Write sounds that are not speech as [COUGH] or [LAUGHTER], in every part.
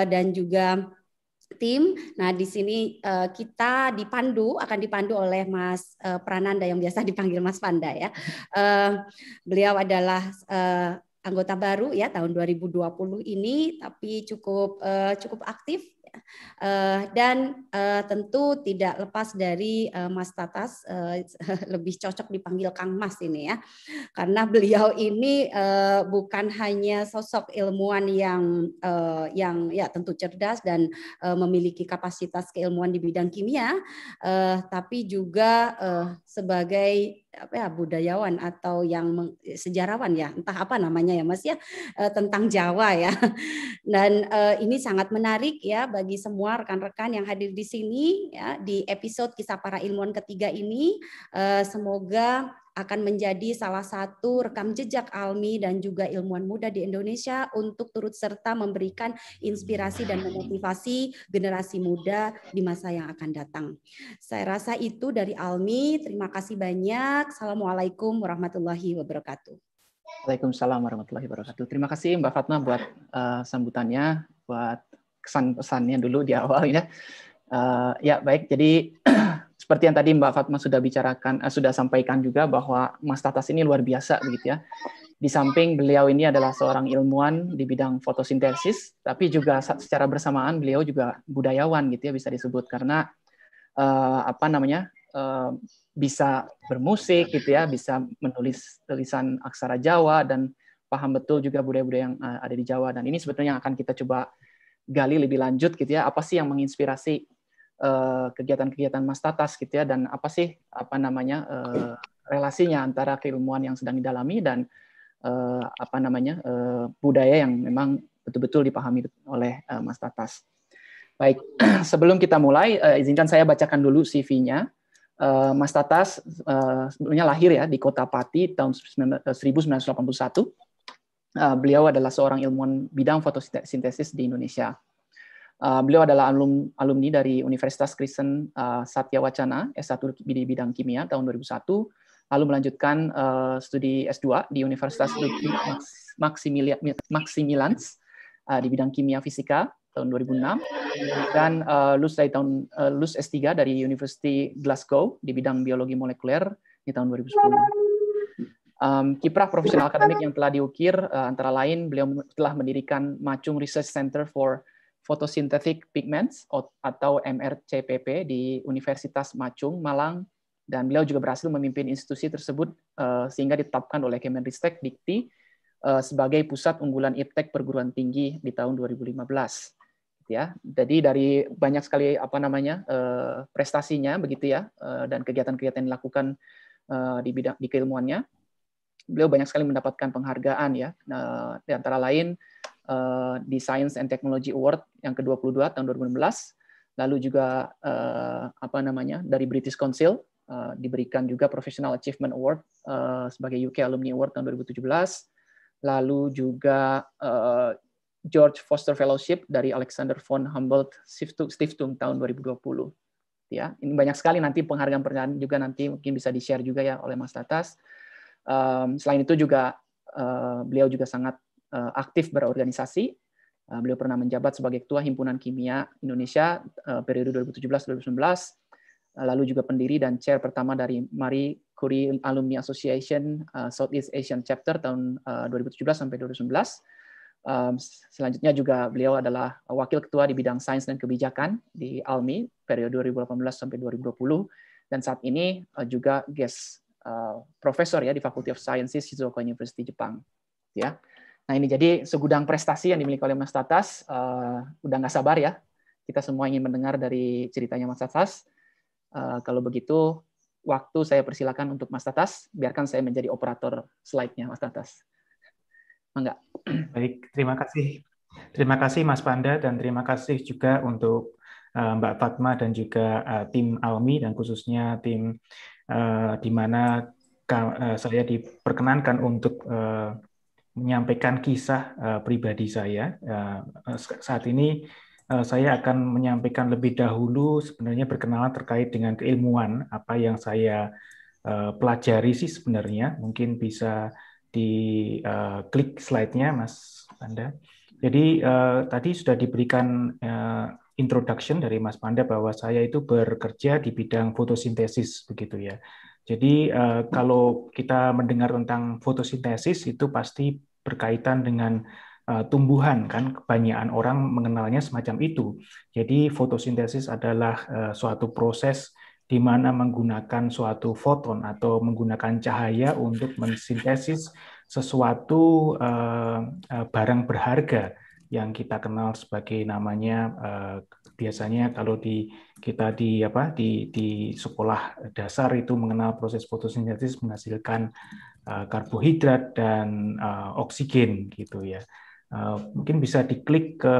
Eh, dan juga tim. Nah, di sini uh, kita dipandu akan dipandu oleh Mas uh, Prananda yang biasa [LAUGHS] dipanggil Mas Panda ya. Uh, beliau adalah uh, anggota baru ya tahun 2020 ini tapi cukup uh, cukup aktif Eh, dan eh, tentu tidak lepas dari uh, Mas Tatas, [LAUGHS] lebih cocok dipanggil Kang Mas ini ya, karena beliau ini bukan hanya sosok ilmuwan yang yang ya tentu cerdas dan memiliki kapasitas keilmuan di bidang kimia, tapi juga sebagai apa ya budayawan atau yang eh, sejarawan ya entah apa namanya ya Mas ya eh, tentang Jawa ya. [LAUGHS] Dan eh, ini sangat menarik ya bagi semua rekan-rekan yang hadir di sini ya di episode kisah para ilmuwan ketiga ini semoga akan menjadi salah satu rekam jejak Almi dan juga ilmuwan muda di Indonesia untuk turut serta memberikan inspirasi dan memotivasi generasi muda di masa yang akan datang. Saya rasa itu dari Almi. Terima kasih banyak. Assalamualaikum warahmatullahi wabarakatuh. Waalaikumsalam warahmatullahi wabarakatuh. Terima kasih Mbak Fatma buat uh, sambutannya, buat kesan-pesannya dulu di awal ya. Uh, ya baik, jadi [CLEARS THROAT] seperti yang tadi Mbak Fatma sudah bicarakan, uh, sudah sampaikan juga bahwa Mas Tatas ini luar biasa begitu ya. Di samping beliau ini adalah seorang ilmuwan di bidang fotosintesis, tapi juga secara bersamaan beliau juga budayawan gitu ya bisa disebut karena uh, apa namanya uh, bisa bermusik gitu ya, bisa menulis tulisan aksara Jawa dan paham betul juga budaya-budaya yang ada di Jawa dan ini sebetulnya yang akan kita coba gali lebih lanjut gitu ya apa sih yang menginspirasi Eh, kegiatan-kegiatan Mas Tatas gitu ya dan apa sih apa namanya eh, relasinya antara keilmuan yang sedang didalami dan eh, apa namanya budaya yang memang betul-betul dipahami oleh Mas Tatas. Baik, [CLEARS THROAT] sebelum kita mulai izinkan saya bacakan dulu CV-nya. Mas Tatas sebenarnya lahir ya di Kota Pati tahun 1981. Beliau adalah seorang ilmuwan bidang fotosintesis di Indonesia Uh, beliau adalah alum, alumni dari Universitas Kristen uh, Satya Wacana, S1 di bidang kimia tahun 2001, lalu melanjutkan uh, studi S2 di Universitas Ludwig Maximilian, Maximilians uh, di bidang kimia fisika tahun 2006 dan uh, lulus dari tahun uh, lulus S3 dari University Glasgow di bidang biologi molekuler di tahun 2010 um, kiprah profesional akademik yang telah diukir uh, antara lain beliau telah mendirikan Macung Research Center for Photosynthetic Pigments atau MRCPP di Universitas Macung, Malang, dan beliau juga berhasil memimpin institusi tersebut eh, sehingga ditetapkan oleh Kemenristek Dikti eh, sebagai pusat unggulan iptek perguruan tinggi di tahun 2015 gitu ya jadi dari banyak sekali apa namanya eh, prestasinya begitu ya dan kegiatan-kegiatan yang dilakukan di bidang di keilmuannya beliau banyak sekali mendapatkan penghargaan ya nah, di antara lain uh, di Science and Technology Award yang ke-22 tahun 2016, lalu juga eh, apa namanya dari British Council eh, diberikan juga Professional Achievement Award sebagai UK Alumni Award tahun 2017, lalu juga George Foster Fellowship dari Alexander von Humboldt Stiftung tahun 2020. Ya, ini banyak sekali nanti penghargaan-penghargaan juga nanti mungkin bisa di-share juga ya oleh Mas Tatas. selain itu juga beliau juga sangat Eh, aktif berorganisasi. Eh, beliau pernah menjabat sebagai Ketua Himpunan Kimia Indonesia eh, periode 2017-2019, lalu juga pendiri dan chair pertama dari Marie Curie Alumni Association Southeast Asian Chapter tahun 2017 sampai 2019. Selanjutnya juga beliau adalah Wakil Ketua di bidang Sains dan Kebijakan di ALMI periode 2018 sampai 2020 dan saat ini juga guest profesor ya di Faculty of Sciences Shizuoka University Jepang ya. Nah ini jadi segudang prestasi yang dimiliki oleh Mas Tatas. Uh, udah nggak sabar ya, kita semua ingin mendengar dari ceritanya Mas Tatas. Uh, kalau begitu, waktu saya persilakan untuk Mas Tatas. Biarkan saya menjadi operator slide-nya Mas Tatas. Enggak. Baik, terima kasih. Terima kasih Mas Panda dan terima kasih juga untuk uh, Mbak Fatma dan juga uh, tim Almi dan khususnya tim uh, di mana saya diperkenankan untuk uh, menyampaikan kisah eh, pribadi saya. Eh, eh, saat ini saya akan menyampaikan lebih dahulu sebenarnya berkenalan terkait dengan keilmuan apa yang saya pelajari sih sebenarnya. Mungkin bisa di klik slide-nya Mas Panda. Jadi tadi sudah diberikan introduction dari Mas Panda bahwa saya itu bekerja di bidang fotosintesis begitu ya. Jadi kalau kita mendengar tentang fotosintesis itu pasti berkaitan dengan uh, tumbuhan kan kebanyakan orang mengenalnya semacam itu. Jadi fotosintesis adalah uh, suatu proses di mana menggunakan suatu foton atau menggunakan cahaya untuk mensintesis sesuatu uh, barang berharga yang kita kenal sebagai namanya uh, biasanya kalau di kita di apa di di sekolah dasar itu mengenal proses fotosintesis menghasilkan Eh, karbohidrat dan uh, oksigen gitu ya. Uh, mungkin bisa diklik ke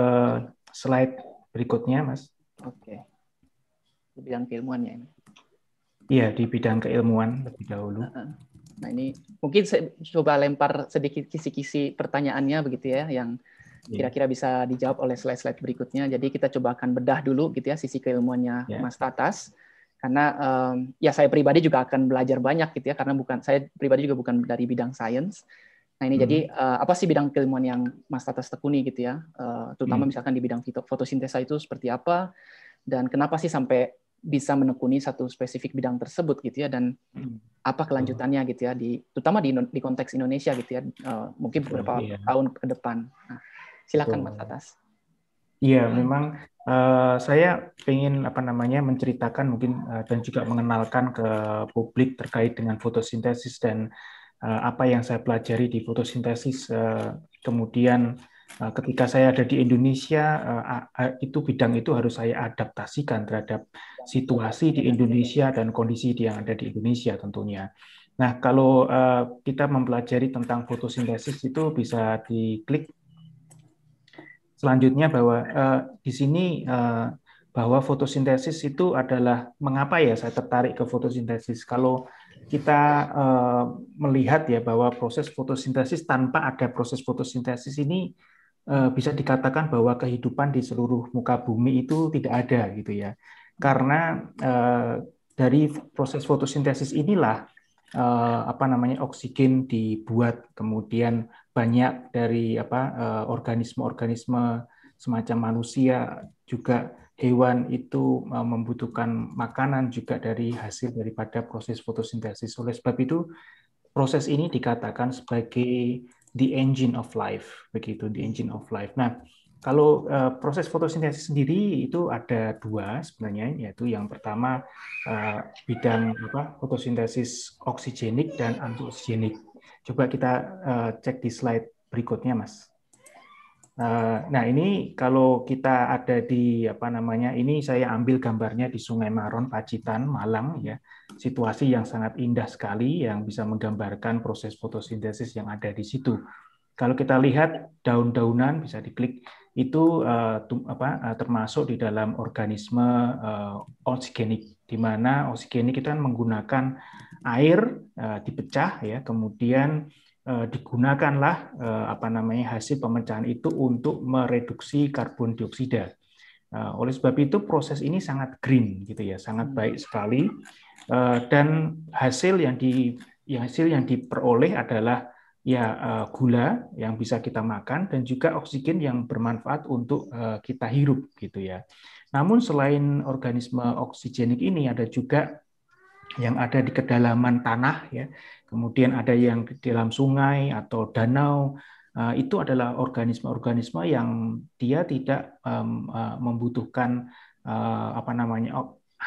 slide berikutnya, Mas. Oke. Di bidang keilmuan ya ini. Iya, di bidang keilmuan lebih dahulu. Nah, ini mungkin saya coba lempar sedikit kisi-kisi pertanyaannya begitu ya yang iya. kira-kira bisa dijawab oleh slide-slide berikutnya. Jadi kita coba akan bedah dulu gitu ya sisi keilmuannya yeah. Mas Tatas karena um, ya saya pribadi juga akan belajar banyak gitu ya karena bukan saya pribadi juga bukan dari bidang sains nah ini hmm. jadi uh, apa sih bidang keilmuan yang Mas Tatas tekuni gitu ya uh, terutama hmm. misalkan di bidang fotosintesa itu seperti apa dan kenapa sih sampai bisa menekuni satu spesifik bidang tersebut gitu ya dan hmm. apa kelanjutannya gitu ya di terutama di, di konteks Indonesia gitu ya uh, mungkin beberapa oh, iya. tahun ke depan nah, silakan oh. Mas Tatas. Iya, hmm. memang uh, saya ingin apa namanya menceritakan mungkin uh, dan juga mengenalkan ke publik terkait dengan fotosintesis dan uh, apa yang saya pelajari di fotosintesis. Uh, kemudian uh, ketika saya ada di Indonesia, uh, itu bidang itu harus saya adaptasikan terhadap situasi di Indonesia dan kondisi yang ada di Indonesia tentunya. Nah, kalau uh, kita mempelajari tentang fotosintesis itu bisa diklik selanjutnya bahwa uh, di sini uh, bahwa fotosintesis itu adalah mengapa ya saya tertarik ke fotosintesis. Kalau kita uh, melihat ya bahwa proses fotosintesis tanpa ada proses fotosintesis ini uh, bisa dikatakan bahwa kehidupan di seluruh muka bumi itu tidak ada gitu ya. Karena uh, dari proses fotosintesis inilah eh, apa namanya oksigen dibuat kemudian banyak dari apa eh, organisme-organisme semacam manusia juga hewan itu eh, membutuhkan makanan juga dari hasil daripada proses fotosintesis oleh sebab itu proses ini dikatakan sebagai the engine of life begitu the engine of life nah kalau eh, proses fotosintesis sendiri itu ada dua sebenarnya, yaitu yang pertama eh, bidang apa fotosintesis oksigenik dan antioksigenik. Coba kita eh, cek di slide berikutnya, Mas. nah ini kalau kita ada di apa namanya ini saya ambil gambarnya di Sungai Maron Pacitan Malang ya situasi yang sangat indah sekali yang bisa menggambarkan proses fotosintesis yang ada di situ. Kalau kita lihat daun-daunan bisa diklik itu uh, apa, uh, termasuk di dalam organisme uh, oksigenik, di mana oksigenik itu kan menggunakan air uh, dipecah, ya, kemudian uh, digunakanlah uh, apa namanya hasil pemecahan itu untuk mereduksi karbon dioksida. Uh, oleh sebab itu proses ini sangat green gitu ya, sangat hmm. baik sekali uh, dan hasil yang di hasil yang diperoleh adalah ya eh, gula yang bisa kita makan dan juga oksigen yang bermanfaat untuk eh, kita hirup gitu ya. Namun selain organisme oksigenik ini ada juga yang ada di kedalaman tanah ya. Kemudian ada yang di dalam sungai atau danau eh, itu adalah organisme-organisme yang dia tidak membutuhkan apa namanya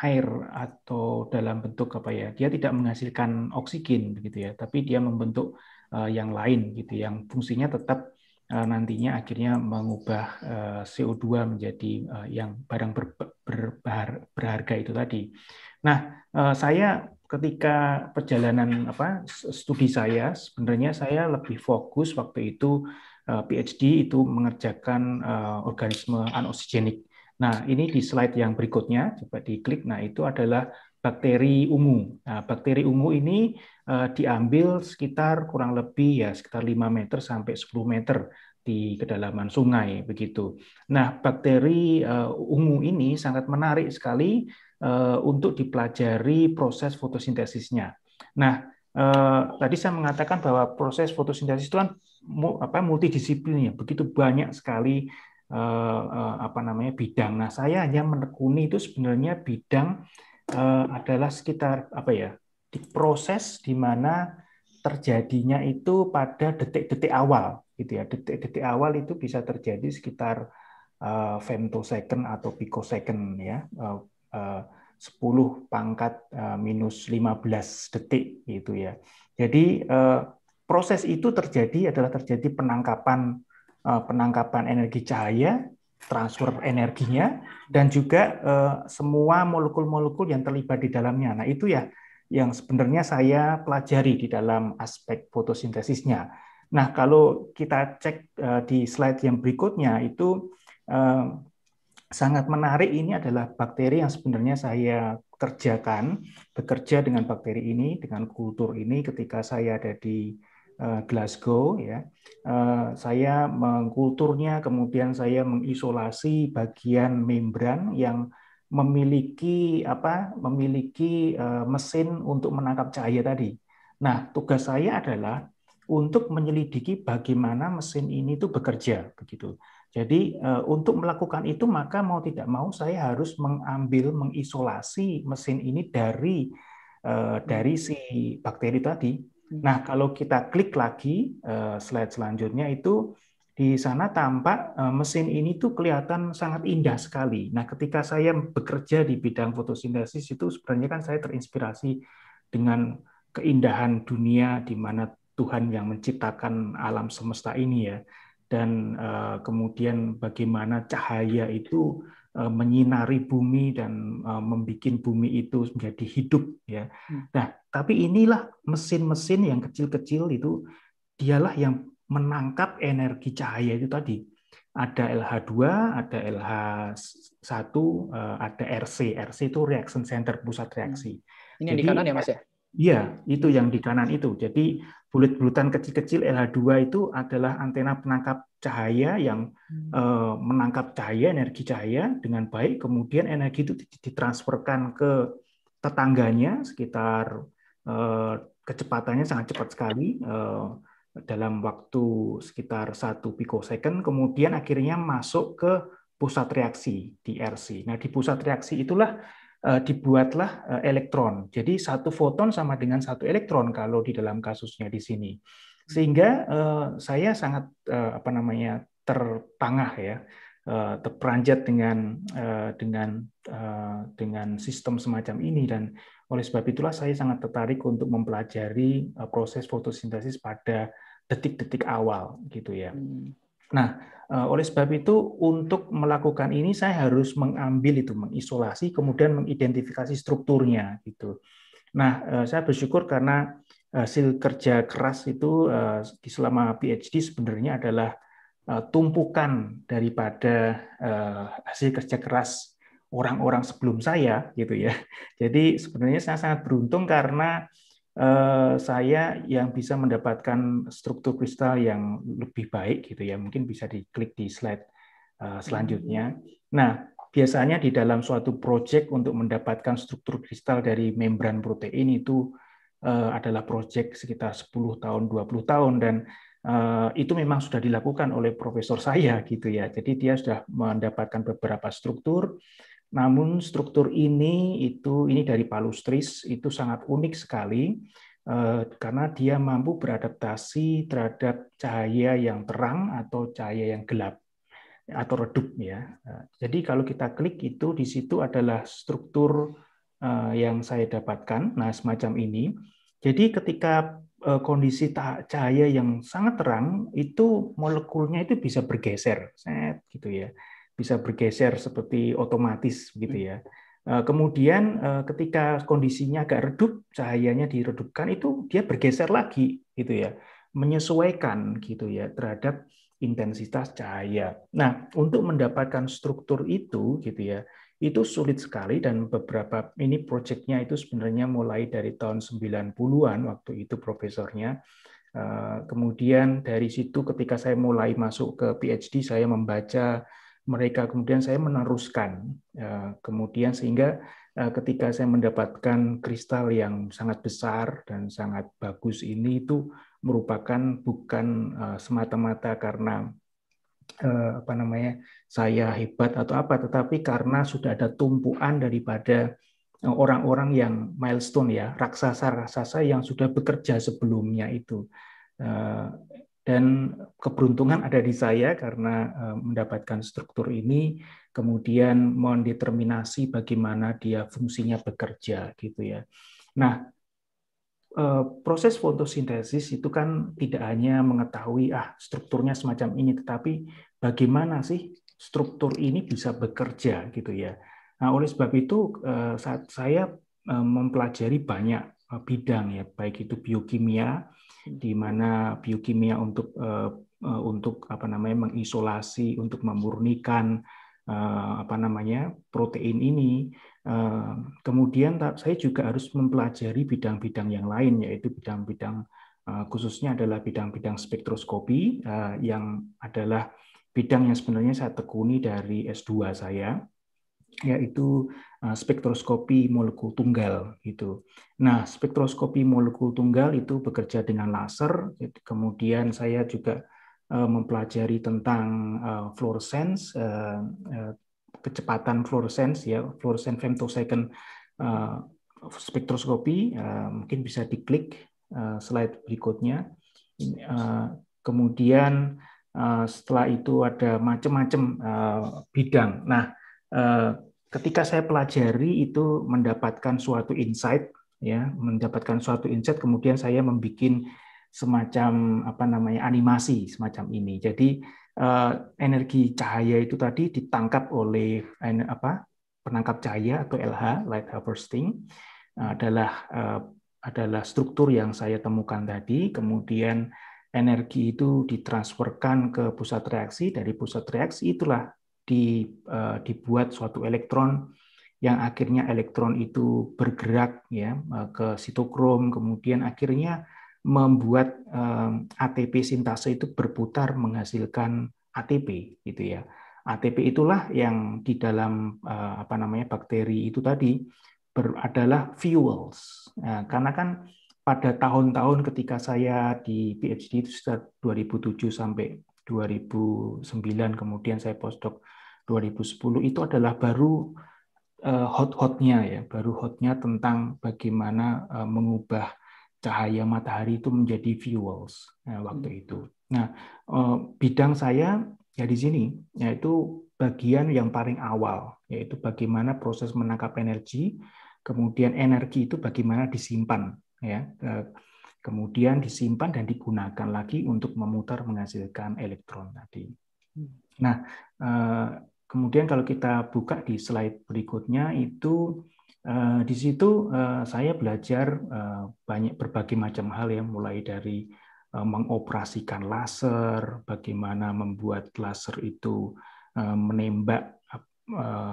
air atau dalam bentuk apa ya dia tidak menghasilkan oksigen begitu ya tapi dia membentuk Eh, yang lain gitu yang fungsinya tetap eh, nantinya akhirnya mengubah eh, CO2 menjadi yang barang ber, ber, ber, berharga itu tadi. Nah, saya ketika perjalanan apa studi saya sebenarnya saya lebih fokus waktu itu PhD itu mengerjakan organisme anoksigenik. Nah, ini di slide yang berikutnya coba diklik. Nah, itu adalah bakteri ungu. Nah, bakteri ungu ini uh, diambil sekitar kurang lebih ya sekitar 5 meter sampai 10 meter di kedalaman sungai begitu. Nah, bakteri uh, ungu ini sangat menarik sekali uh, untuk dipelajari proses fotosintesisnya. Nah, tadi saya mengatakan bahwa proses fotosintesis itu kan apa multidisiplin ya begitu banyak sekali apa namanya bidang. Nah, saya hanya menekuni itu sebenarnya bidang uh, adalah sekitar apa ya di proses di mana terjadinya itu pada detik-detik awal gitu ya detik-detik awal itu bisa terjadi sekitar uh, femtosecond atau picosecond ya uh, uh, 10 pangkat eh, minus minus 15 detik gitu ya jadi proses itu terjadi adalah terjadi penangkapan penangkapan energi cahaya transfer energinya dan juga uh, semua molekul-molekul yang terlibat di dalamnya. Nah, itu ya yang sebenarnya saya pelajari di dalam aspek fotosintesisnya. Nah, kalau kita cek uh, di slide yang berikutnya itu uh, sangat menarik ini adalah bakteri yang sebenarnya saya kerjakan, bekerja dengan bakteri ini, dengan kultur ini ketika saya ada di Eh, Glasgow ya. Eh, saya mengkulturnya kemudian saya mengisolasi bagian membran yang memiliki apa? memiliki eh, mesin untuk menangkap cahaya tadi. Nah, tugas saya adalah untuk menyelidiki bagaimana mesin ini itu bekerja begitu. Jadi untuk melakukan itu maka mau tidak mau saya harus mengambil mengisolasi mesin ini dari dari si bakteri tadi Nah, kalau kita klik lagi eh, slide selanjutnya itu di sana tampak eh, mesin ini tuh kelihatan sangat indah sekali. Nah, ketika saya bekerja di bidang fotosintesis itu sebenarnya kan saya terinspirasi dengan keindahan dunia di mana Tuhan yang menciptakan alam semesta ini ya. Dan eh, kemudian bagaimana cahaya itu Eh, menyinari bumi dan eh, membuat bumi itu menjadi hidup ya. Hmm. Nah, tapi inilah mesin-mesin yang kecil-kecil itu dialah yang menangkap energi cahaya itu tadi. Ada LH2, ada LH1, eh, ada RC. RC itu reaction center, pusat reaksi. Hmm. Ini Jadi, di kanan ya, Mas ya? Iya, itu yang di kanan itu. Jadi bulat-bulatan kecil-kecil LH2 itu adalah antena penangkap cahaya yang hmm. eh, menangkap cahaya, energi cahaya dengan baik. Kemudian energi itu ditransferkan ke tetangganya sekitar eh, kecepatannya sangat cepat sekali eh, dalam waktu sekitar satu picosecond. Kemudian akhirnya masuk ke pusat reaksi di RC. Nah, di pusat reaksi itulah Eh, dibuatlah eh, elektron. Jadi satu foton sama dengan satu elektron kalau di dalam kasusnya di sini. Sehingga eh, saya sangat apa namanya tertangah ya terperanjat dengan dengan dengan sistem semacam ini dan oleh sebab itulah saya sangat tertarik untuk mempelajari proses fotosintesis pada detik-detik awal gitu ya. Hmm. Nah, eh, oleh sebab itu untuk melakukan ini saya harus mengambil itu, mengisolasi, kemudian mengidentifikasi strukturnya gitu. Nah, eh, saya bersyukur karena hasil kerja keras itu eh, selama PhD sebenarnya adalah tumpukan daripada hasil kerja keras orang-orang sebelum saya gitu ya. Jadi sebenarnya saya sangat beruntung karena Eh, saya yang bisa mendapatkan struktur kristal yang lebih baik gitu ya mungkin bisa diklik di slide eh, selanjutnya. Hmm. Nah biasanya di dalam suatu proyek untuk mendapatkan struktur kristal dari membran protein itu eh, adalah proyek sekitar 10 tahun 20 tahun dan itu memang sudah dilakukan oleh profesor saya gitu ya. Jadi dia sudah mendapatkan beberapa struktur namun struktur ini itu ini dari palustris itu sangat unik sekali eh, karena dia mampu beradaptasi terhadap cahaya yang terang atau cahaya yang gelap atau redup ya. Jadi kalau kita klik itu di situ adalah struktur eh, yang saya dapatkan. Nah, semacam ini. Jadi ketika eh, kondisi cahaya yang sangat terang itu molekulnya itu bisa bergeser, set gitu ya bisa bergeser seperti otomatis gitu hmm. ya. Eh, kemudian eh, ketika kondisinya agak redup, cahayanya diredupkan itu dia bergeser lagi gitu ya, menyesuaikan gitu ya terhadap intensitas cahaya. Nah, untuk mendapatkan struktur itu gitu ya, itu sulit sekali dan beberapa ini proyeknya itu sebenarnya mulai dari tahun 90-an waktu itu profesornya. Eh, kemudian dari situ ketika saya mulai masuk ke PhD saya membaca mereka. Kemudian saya meneruskan, eh, kemudian sehingga eh, ketika saya mendapatkan kristal yang sangat besar dan sangat bagus ini itu merupakan bukan eh, semata-mata karena apa namanya saya hebat atau apa, tetapi karena sudah ada tumpuan daripada orang-orang yang milestone ya raksasa-raksasa yang sudah bekerja sebelumnya itu dan keberuntungan ada di saya karena eh, mendapatkan struktur ini kemudian mendeterminasi bagaimana dia fungsinya bekerja gitu ya. Nah, eh, proses fotosintesis itu kan tidak hanya mengetahui ah strukturnya semacam ini tetapi bagaimana sih struktur ini bisa bekerja gitu ya. Nah, oleh sebab itu eh, saat saya mempelajari banyak bidang ya, baik itu biokimia di mana biokimia untuk eh, eh, untuk apa namanya mengisolasi untuk memurnikan eh, apa namanya protein ini kemudian saya juga harus mempelajari bidang-bidang yang lain yaitu bidang-bidang khususnya adalah bidang-bidang spektroskopi yang adalah bidang yang sebenarnya saya tekuni dari S2 saya yaitu uh, spektroskopi molekul tunggal gitu. Nah, spektroskopi molekul tunggal itu bekerja dengan laser. Gitu. Kemudian saya juga uh, mempelajari tentang uh, fluorescence, kecepatan fluorescence ya, fluorescent femtosecond spektroskopi. Mungkin bisa diklik slide berikutnya. Kemudian setelah itu ada macam-macam bidang. Nah, Eh, ketika saya pelajari itu mendapatkan suatu insight ya mendapatkan suatu insight kemudian saya membuat semacam apa namanya animasi semacam ini jadi eh, energi cahaya itu tadi ditangkap oleh apa penangkap cahaya atau LH light harvesting eh, adalah adalah struktur yang saya temukan tadi kemudian energi itu ditransferkan ke pusat reaksi dari pusat reaksi itulah di, uh, dibuat suatu elektron yang akhirnya elektron itu bergerak ya eh, ke sitokrom kemudian akhirnya membuat um, eh, ATP sintase itu berputar menghasilkan ATP gitu ya. ATP itulah yang di dalam uh, apa namanya bakteri itu tadi ber, adalah fuels. Nah, karena kan pada tahun-tahun ketika saya di PhD itu 2007 sampai 2009 kemudian saya postdoc 2010 itu adalah baru eh, hot-hotnya ya, baru hotnya tentang bagaimana eh, mengubah cahaya matahari itu menjadi fuels ya, waktu hmm. itu. Nah, bidang saya ya di sini yaitu bagian yang paling awal yaitu bagaimana proses menangkap energi, kemudian energi itu bagaimana disimpan ya. Kemudian disimpan dan digunakan lagi untuk memutar menghasilkan elektron tadi. Hmm. Nah, Kemudian kalau kita buka di slide berikutnya itu eh, di situ eh, saya belajar eh, banyak berbagai macam hal yang mulai dari mengoperasikan laser, bagaimana membuat laser itu menembak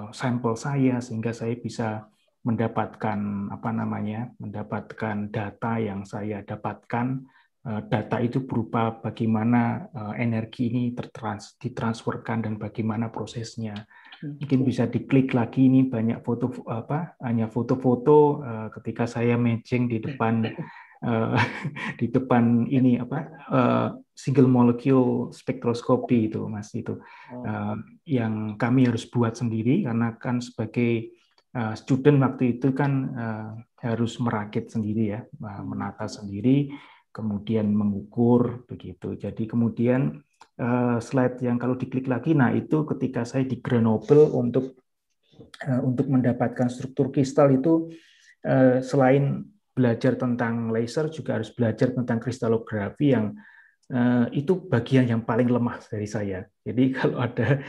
sampel saya sehingga saya bisa mendapatkan apa namanya mendapatkan data yang saya dapatkan Eh, data itu berupa bagaimana eh, energi ini tertrans ditransferkan dan bagaimana prosesnya. Mungkin bisa diklik lagi ini banyak foto apa hanya foto-foto eh, ketika saya matching di depan [LAUGHS] di depan ini apa single molecule spektroskopi itu Mas itu oh. yang kami harus buat sendiri karena kan sebagai student waktu itu kan harus merakit sendiri ya, menata sendiri kemudian mengukur begitu. Jadi kemudian eh, slide yang kalau diklik lagi, nah itu ketika saya di Grenoble untuk eh, untuk mendapatkan struktur kristal itu eh, selain belajar tentang laser juga harus belajar tentang kristalografi yang itu bagian yang paling lemah dari saya. Jadi [LAUGHS] kalau ada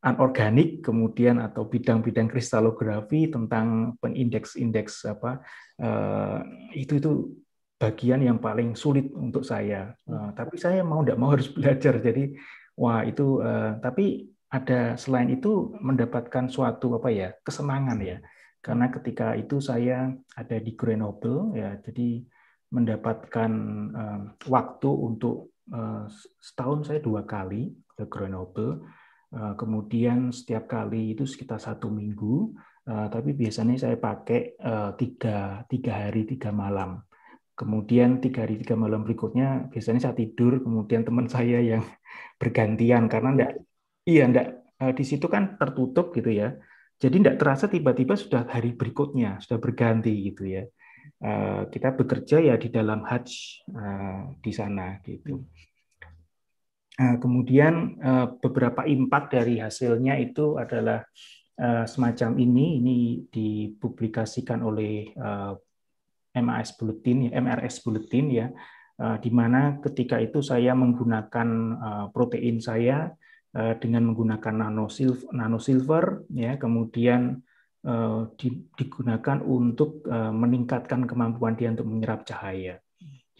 anorganik kemudian atau bidang-bidang kristalografi tentang penindeks-indeks apa eh, itu itu bagian yang paling sulit untuk saya. Eh, hmm. tapi saya mau tidak mau harus [LAUGHS] belajar. Jadi wah itu eh, tapi ada selain itu mendapatkan suatu apa ya kesenangan ya karena ketika itu saya ada di Grenoble ya jadi mendapatkan waktu untuk setahun saya dua kali ke Grenoble Eh, kemudian setiap kali itu sekitar satu minggu, eh, tapi biasanya saya pakai eh, tiga, tiga hari, tiga malam. Kemudian tiga hari, tiga malam berikutnya biasanya saya tidur, kemudian teman saya yang [LAUGHS] bergantian karena enggak, iya enggak, di situ kan tertutup gitu ya. Jadi enggak terasa tiba-tiba sudah hari berikutnya, sudah berganti gitu ya. Kita bekerja ya di dalam hajj di sana gitu. Nah, kemudian eh, beberapa impact dari hasilnya itu adalah eh, semacam ini. Ini dipublikasikan oleh eh, MAS Bulletin, MRS Bulletin ya, ya. di mana ketika itu saya menggunakan protein saya dengan menggunakan nano silver, nano silver ya, kemudian digunakan untuk meningkatkan kemampuan dia untuk menyerap cahaya.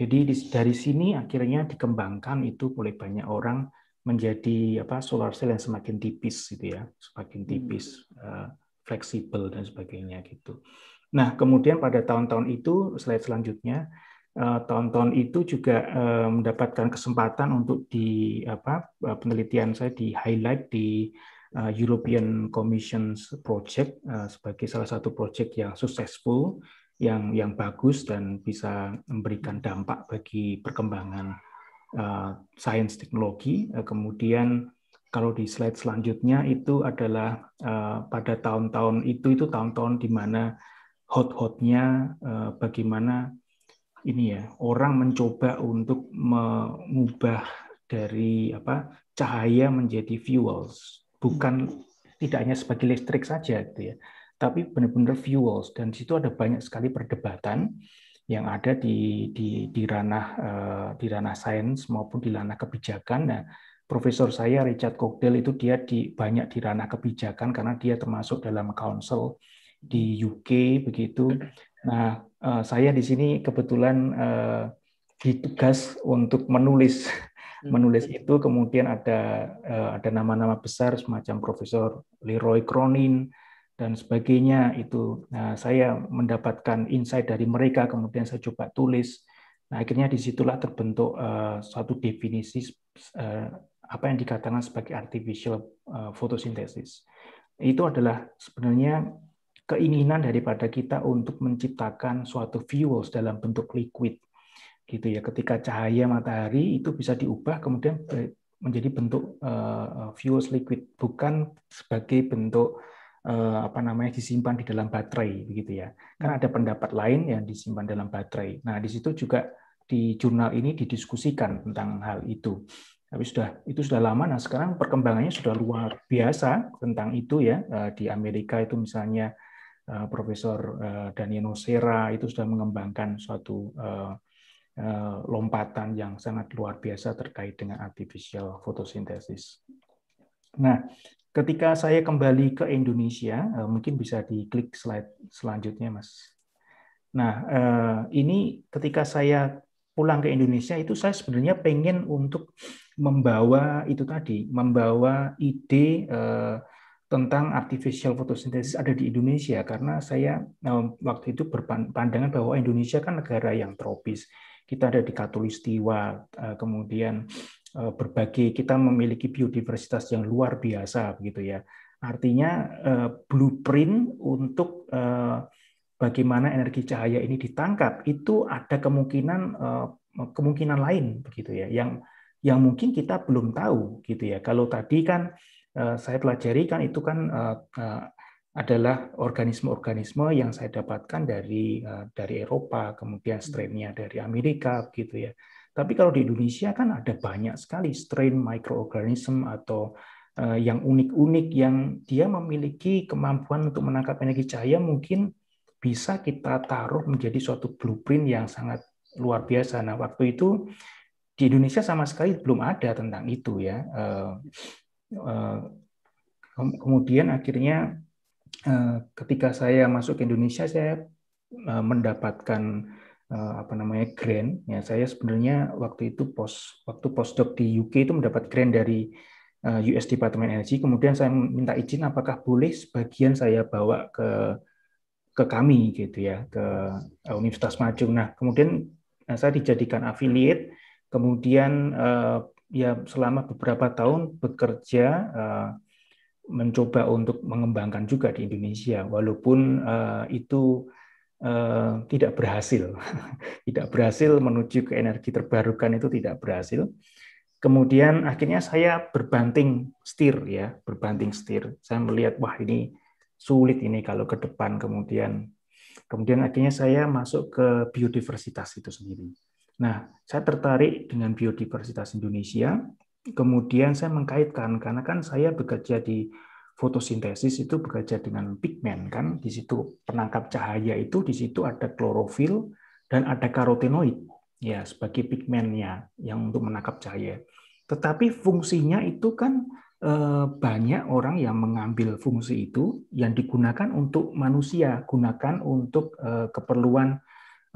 Jadi dari sini akhirnya dikembangkan itu oleh banyak orang menjadi apa solar cell yang semakin tipis gitu ya, semakin hmm. tipis, hmm. uh, fleksibel dan sebagainya gitu. Nah kemudian pada tahun-tahun itu slide selanjutnya tahun eh, tahun-tahun itu juga uh, mendapatkan kesempatan untuk di apa penelitian saya di highlight di uh, European Commission's project uh, sebagai salah satu project yang successful yang yang bagus dan bisa memberikan dampak bagi perkembangan uh, sains teknologi. Uh, kemudian kalau di slide selanjutnya itu adalah uh, pada tahun-tahun itu itu tahun-tahun di mana hot-hotnya uh, bagaimana ini ya orang mencoba untuk mengubah dari apa cahaya menjadi fuels bukan tidak hanya sebagai listrik saja gitu ya tapi benar-benar fuels dan di situ ada banyak sekali perdebatan yang ada di di di ranah eh, di ranah sains maupun di ranah kebijakan. Nah, profesor saya Richard Cocktail itu dia di banyak di ranah kebijakan karena dia termasuk dalam council di UK begitu. Nah, eh, saya di sini kebetulan uh, ditugas untuk menulis hmm. menulis itu kemudian ada ada nama-nama besar semacam Profesor Leroy Cronin, dan sebagainya itu nah, saya mendapatkan insight dari mereka kemudian saya coba tulis nah akhirnya disitulah terbentuk uh, suatu definisi uh, apa yang dikatakan sebagai artificial uh, itu adalah sebenarnya keinginan daripada kita untuk menciptakan suatu fuels dalam bentuk liquid gitu ya ketika cahaya matahari itu bisa diubah kemudian menjadi bentuk uh, fuels liquid bukan sebagai bentuk Eh, apa namanya disimpan di dalam baterai begitu ya. Kan ada pendapat lain yang disimpan dalam baterai. Nah, di situ juga di jurnal ini didiskusikan tentang hal itu. Tapi sudah itu sudah lama. Nah, sekarang perkembangannya sudah luar biasa tentang itu ya. Eh, di Amerika itu misalnya eh, Profesor Daniel Nocera itu sudah mengembangkan suatu lompatan yang sangat luar biasa terkait dengan artificial fotosintesis. Nah, ketika saya kembali ke Indonesia, eh, mungkin bisa diklik slide selanjutnya, Mas. Nah, eh, ini ketika saya pulang ke Indonesia itu saya sebenarnya pengen untuk membawa itu tadi, membawa ide eh, tentang artificial photosynthesis ada di Indonesia karena saya waktu itu berpandangan bahwa Indonesia kan negara yang tropis. Kita ada di Katulistiwa, kemudian Eh, berbagai kita memiliki biodiversitas yang luar biasa begitu ya. Artinya eh, blueprint untuk eh, bagaimana energi cahaya ini ditangkap itu ada kemungkinan kemungkinan lain begitu ya yang yang mungkin kita belum tahu gitu ya. Kalau tadi kan saya pelajari kan itu kan adalah organisme-organisme yang saya dapatkan dari dari Eropa, kemudian hmm. strainnya dari Amerika gitu ya. Tapi kalau di Indonesia kan ada banyak sekali strain mikroorganisme atau eh, yang unik-unik yang dia memiliki kemampuan untuk menangkap energi cahaya mungkin bisa kita taruh menjadi suatu blueprint yang sangat luar biasa. Nah, waktu itu di Indonesia sama sekali belum ada tentang itu ya. Eh, eh, kemudian akhirnya ketika saya masuk ke Indonesia saya mendapatkan Eh, apa namanya grant ya saya sebenarnya waktu itu pos waktu postdoc di UK itu mendapat grant dari eh, US Department Energy kemudian saya minta izin apakah boleh sebagian saya bawa ke ke kami gitu ya ke eh, Universitas Maju nah kemudian saya dijadikan affiliate kemudian ya selama beberapa tahun bekerja mencoba untuk mengembangkan juga di Indonesia walaupun itu Eh, tidak berhasil. [LAUGHS] tidak berhasil menuju ke energi terbarukan itu tidak berhasil. Kemudian akhirnya saya berbanting setir ya, berbanting setir. Saya melihat wah ini sulit ini kalau ke depan kemudian kemudian akhirnya saya masuk ke biodiversitas itu sendiri. Nah, saya tertarik dengan biodiversitas Indonesia. Kemudian saya mengkaitkan karena kan saya bekerja di fotosintesis itu bekerja dengan pigmen kan di situ penangkap cahaya itu di situ ada klorofil dan ada karotenoid ya sebagai pigmennya yang untuk menangkap cahaya tetapi fungsinya itu kan eh, banyak orang yang mengambil fungsi itu yang digunakan untuk manusia gunakan untuk eh, keperluan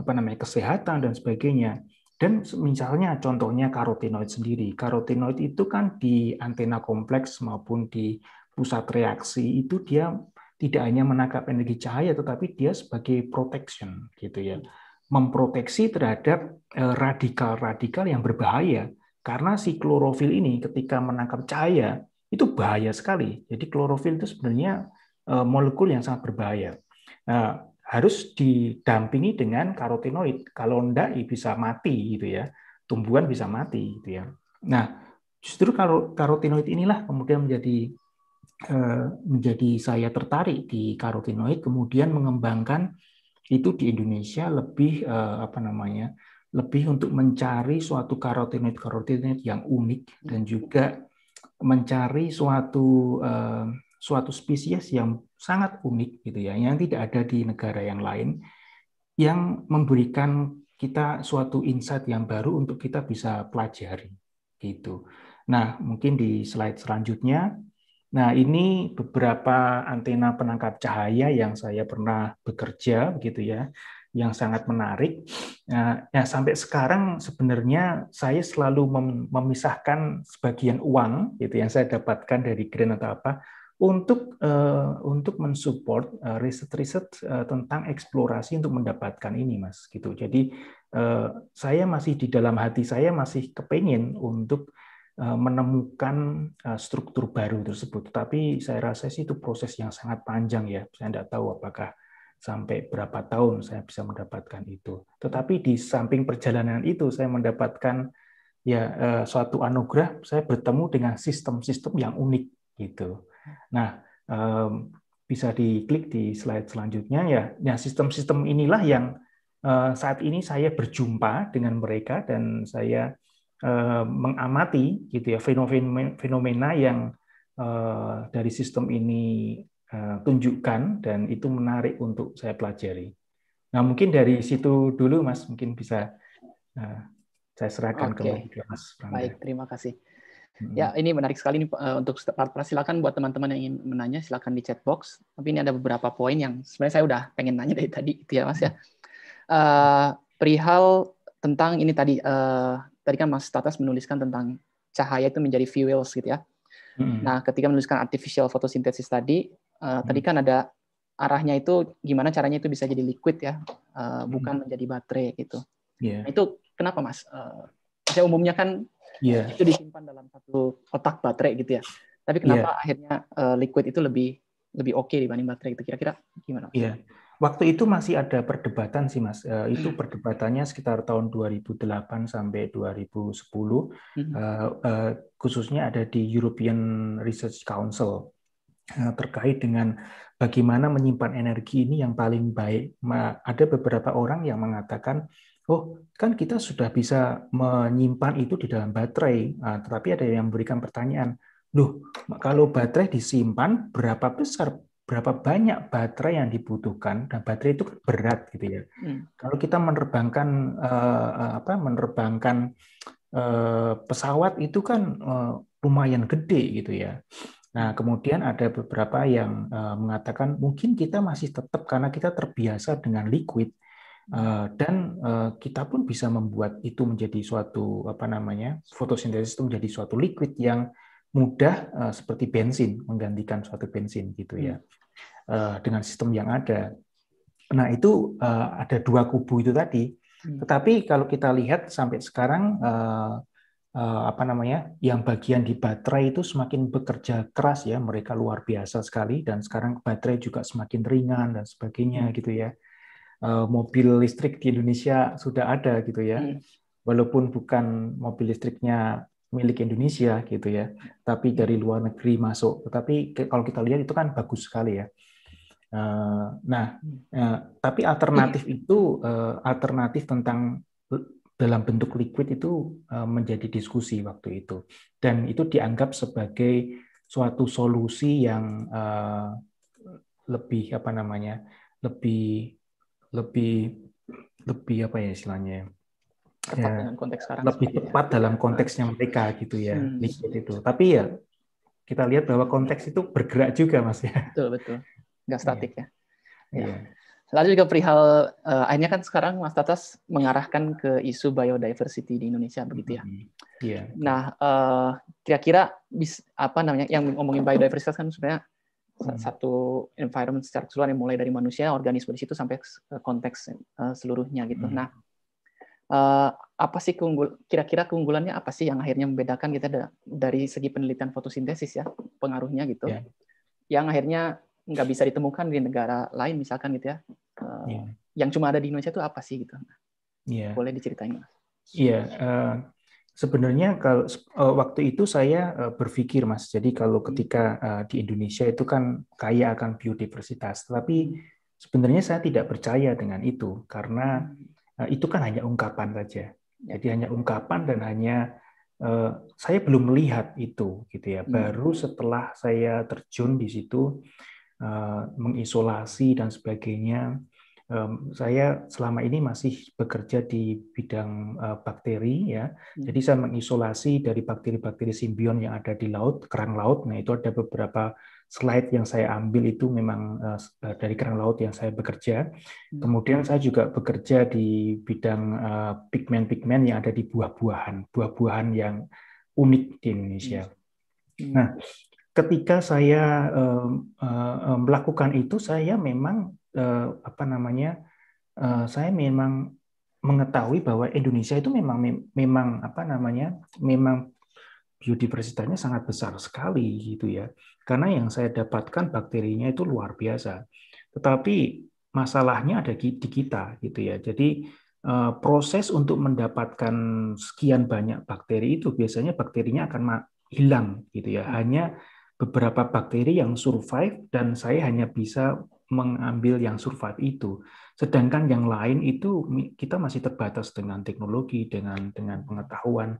apa namanya kesehatan dan sebagainya dan misalnya contohnya karotenoid sendiri karotenoid itu kan di antena kompleks maupun di pusat reaksi itu dia tidak hanya menangkap energi cahaya tetapi dia sebagai protection gitu ya memproteksi terhadap eh, radikal-radikal yang berbahaya karena si klorofil ini ketika menangkap cahaya itu bahaya sekali jadi klorofil itu sebenarnya eh, molekul yang sangat berbahaya nah, harus didampingi dengan karotenoid kalau enggak ya bisa mati gitu ya tumbuhan bisa mati gitu ya nah justru karotenoid inilah kemudian menjadi Eh, menjadi saya tertarik di karotenoid kemudian mengembangkan itu di Indonesia lebih eh, apa namanya lebih untuk mencari suatu karotenoid karotenoid yang unik dan juga mencari suatu eh, suatu spesies yang sangat unik gitu ya yang tidak ada di negara yang lain yang memberikan kita suatu insight yang baru untuk kita bisa pelajari gitu. Nah, mungkin di slide selanjutnya Nah, ini beberapa antena penangkap cahaya yang saya pernah bekerja begitu ya, yang sangat menarik. Nah, ya sampai sekarang sebenarnya saya selalu memisahkan sebagian uang gitu yang saya dapatkan dari grant atau apa untuk uh, untuk mensupport eh, riset-riset uh, tentang eksplorasi untuk mendapatkan ini mas gitu jadi uh, saya masih di dalam hati saya masih kepengen untuk Eh, menemukan eh, struktur baru tersebut. Tapi saya rasa sih itu proses yang sangat panjang ya. Saya tidak tahu apakah sampai berapa tahun saya bisa mendapatkan itu. Tetapi di samping perjalanan itu saya mendapatkan ya eh, suatu anugerah. Saya bertemu dengan sistem-sistem yang unik gitu. Nah bisa diklik di slide selanjutnya ya. Nah sistem-sistem inilah yang saat ini saya berjumpa dengan mereka dan saya Eh, mengamati gitu ya fenomena, fenomena yang eh, dari sistem ini eh, tunjukkan dan itu menarik untuk saya pelajari. Nah mungkin dari situ dulu Mas mungkin bisa saya serahkan okay. ke Mas. Prangga. Baik terima kasih. Ya, ini menarik sekali nih untuk Parpra. Silakan buat teman-teman yang ingin menanya, silakan di chat box. Tapi ini ada beberapa poin yang sebenarnya saya udah pengen nanya dari tadi, itu ya Mas ya. perihal tentang ini tadi tadi kan Mas Tatas menuliskan tentang cahaya itu menjadi fuels gitu ya. Hmm. Nah, ketika menuliskan artificial fotosintesis tadi, uh, hmm. tadi kan ada arahnya itu gimana caranya itu bisa jadi liquid ya, uh, bukan hmm. menjadi baterai gitu. Yeah. Nah, itu kenapa Mas? Uh, saya umumnya kan yeah. Iya. itu disimpan dalam satu otak baterai gitu ya. Tapi kenapa yeah. akhirnya uh, liquid itu lebih lebih oke okay dibanding baterai itu Kira-kira gimana? Iya. Yeah. Waktu itu masih ada perdebatan sih Mas. Eh, itu hmm. perdebatannya sekitar tahun 2008 sampai 2010. Hmm. Eh, eh, khususnya ada di European Research Council terkait dengan bagaimana menyimpan energi ini yang paling baik. ada beberapa orang yang mengatakan, oh kan kita sudah bisa menyimpan itu di dalam baterai. tetapi ada yang memberikan pertanyaan, loh kalau baterai disimpan berapa besar berapa banyak baterai yang dibutuhkan dan baterai itu kan berat gitu ya. Hmm. Kalau kita menerbangkan uh, apa menerbangkan uh, pesawat itu kan uh, lumayan gede gitu ya. Nah, kemudian ada beberapa yang uh, mengatakan mungkin kita masih tetap karena kita terbiasa dengan liquid uh, dan uh, kita pun bisa membuat itu menjadi suatu apa namanya? fotosintesis itu menjadi suatu liquid yang mudah eh, seperti bensin menggantikan suatu bensin gitu ya hmm. eh, dengan sistem yang ada. Nah itu eh, ada dua kubu itu tadi. Hmm. Tetapi kalau kita lihat sampai sekarang apa namanya yang bagian di baterai itu semakin bekerja keras ya mereka luar biasa sekali dan sekarang baterai juga semakin ringan dan sebagainya hmm. gitu ya. mobil listrik di Indonesia sudah ada gitu ya. Walaupun bukan mobil listriknya milik Indonesia gitu ya, tapi dari luar negeri masuk. Tetapi kalau kita lihat itu kan bagus sekali ya. Eh, nah, eh, tapi alternatif iya. itu eh, alternatif tentang dalam bentuk liquid itu menjadi diskusi waktu itu dan itu dianggap sebagai suatu solusi yang lebih apa namanya lebih lebih lebih apa ya istilahnya ya? tepat ya, dengan konteks sekarang lebih tepat dalam konteksnya mereka gitu ya hmm. liquid itu tapi ya kita lihat bahwa konteks itu bergerak juga mas ya betul betul nggak iya. statik ya, ya. ya. Lalu juga perihal uh, akhirnya kan sekarang Mas Tatas mengarahkan ke isu biodiversity di Indonesia begitu ya. Hmm. Iya. Yeah. Nah, uh, kira-kira bis, apa namanya yang ngomongin biodiversitas kan sebenarnya mm. satu environment secara keseluruhan yang mulai dari manusia, organisme di situ sampai konteks uh, seluruhnya gitu. Mm. Nah, uh, apa sih keunggul kira-kira keunggulannya apa sih yang akhirnya membedakan kita da dari segi penelitian fotosintesis ya pengaruhnya gitu yeah. yang akhirnya nggak bisa ditemukan di negara lain misalkan gitu ya uh, eh, yeah. yang cuma ada di Indonesia itu apa sih gitu yeah. boleh diceritain mas iya yeah, uh, sebenarnya kalau uh, waktu itu saya uh, berpikir mas jadi kalau ketika uh, di Indonesia itu kan kaya akan biodiversitas tapi sebenarnya saya tidak percaya dengan itu karena Nah, itu kan hanya ungkapan saja. Ya. Jadi hanya ungkapan dan hanya eh, saya belum melihat itu gitu ya. Hmm. Baru setelah saya terjun di situ eh, mengisolasi dan sebagainya, saya selama ini masih bekerja di bidang eh, bakteri ya. Hmm. Jadi saya mengisolasi dari bakteri-bakteri simbion yang ada di laut, kerang laut. Nah, itu ada beberapa slide yang saya ambil itu memang eh, eh, dari kerang laut yang saya bekerja. Hmm. Kemudian saya juga bekerja di bidang eh, pigmen-pigmen yang ada di buah-buahan, buah-buahan yang unik di Indonesia. Hmm. Nah, ketika saya melakukan itu, saya memang apa namanya? saya memang mengetahui bahwa Indonesia itu memang memang apa namanya memang biodiversitasnya sangat besar sekali gitu ya. Karena yang saya dapatkan bakterinya itu luar biasa. Tetapi masalahnya ada di kita gitu ya. Jadi eh, proses untuk mendapatkan sekian banyak bakteri itu biasanya bakterinya akan hilang gitu ya. Hanya beberapa bakteri yang survive dan saya hanya bisa mengambil yang survive itu. Sedangkan yang lain itu kita masih terbatas dengan teknologi, dengan dengan pengetahuan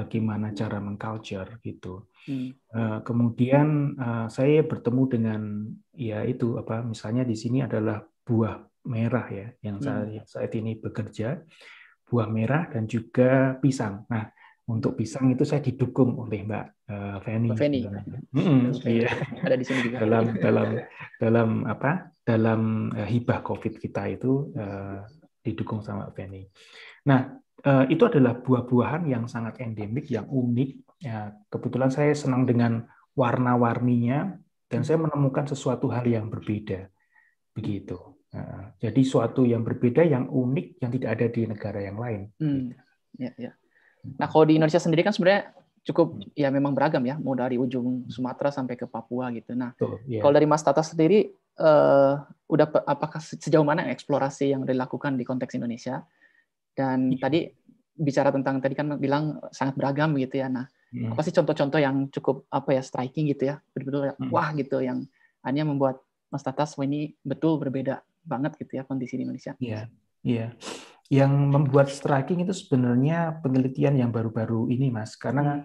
bagaimana cara mengculture gitu. Hmm. Uh, kemudian uh, saya bertemu dengan ya itu apa misalnya di sini adalah buah merah ya yang hmm. saya saat ini bekerja buah merah dan juga pisang. Nah untuk pisang itu saya didukung oleh Mbak uh, Feni. Mbak Feni. iya. Ada di sini juga. dalam dalam dalam apa? Dalam uh, hibah Covid kita itu uh, didukung sama Feni. Nah, Eh, itu adalah buah-buahan yang sangat endemik, yang unik. Ya, kebetulan saya senang dengan warna-warninya dan saya menemukan sesuatu hal yang berbeda. Begitu. Nah, jadi suatu yang berbeda, yang unik, yang tidak ada di negara yang lain. Hmm. Gitu. Ya, ya. Hmm. Nah, kalau di Indonesia sendiri kan sebenarnya cukup ya memang beragam ya, mau dari ujung hmm. Sumatera sampai ke Papua gitu. Nah, ya. kalau dari Mas Tata sendiri, uh, udah apakah sejauh mana eksplorasi yang dilakukan di konteks Indonesia? Dan iya. tadi bicara tentang tadi kan bilang sangat beragam gitu ya. Nah, hmm. apa sih contoh-contoh yang cukup apa ya striking gitu ya, betul-betul ya, hmm. wah gitu yang hanya membuat Mas Tatas ini betul berbeda banget gitu ya kondisi di Indonesia. Iya, iya. Yang membuat striking itu sebenarnya penelitian yang baru-baru ini, Mas. Karena hmm.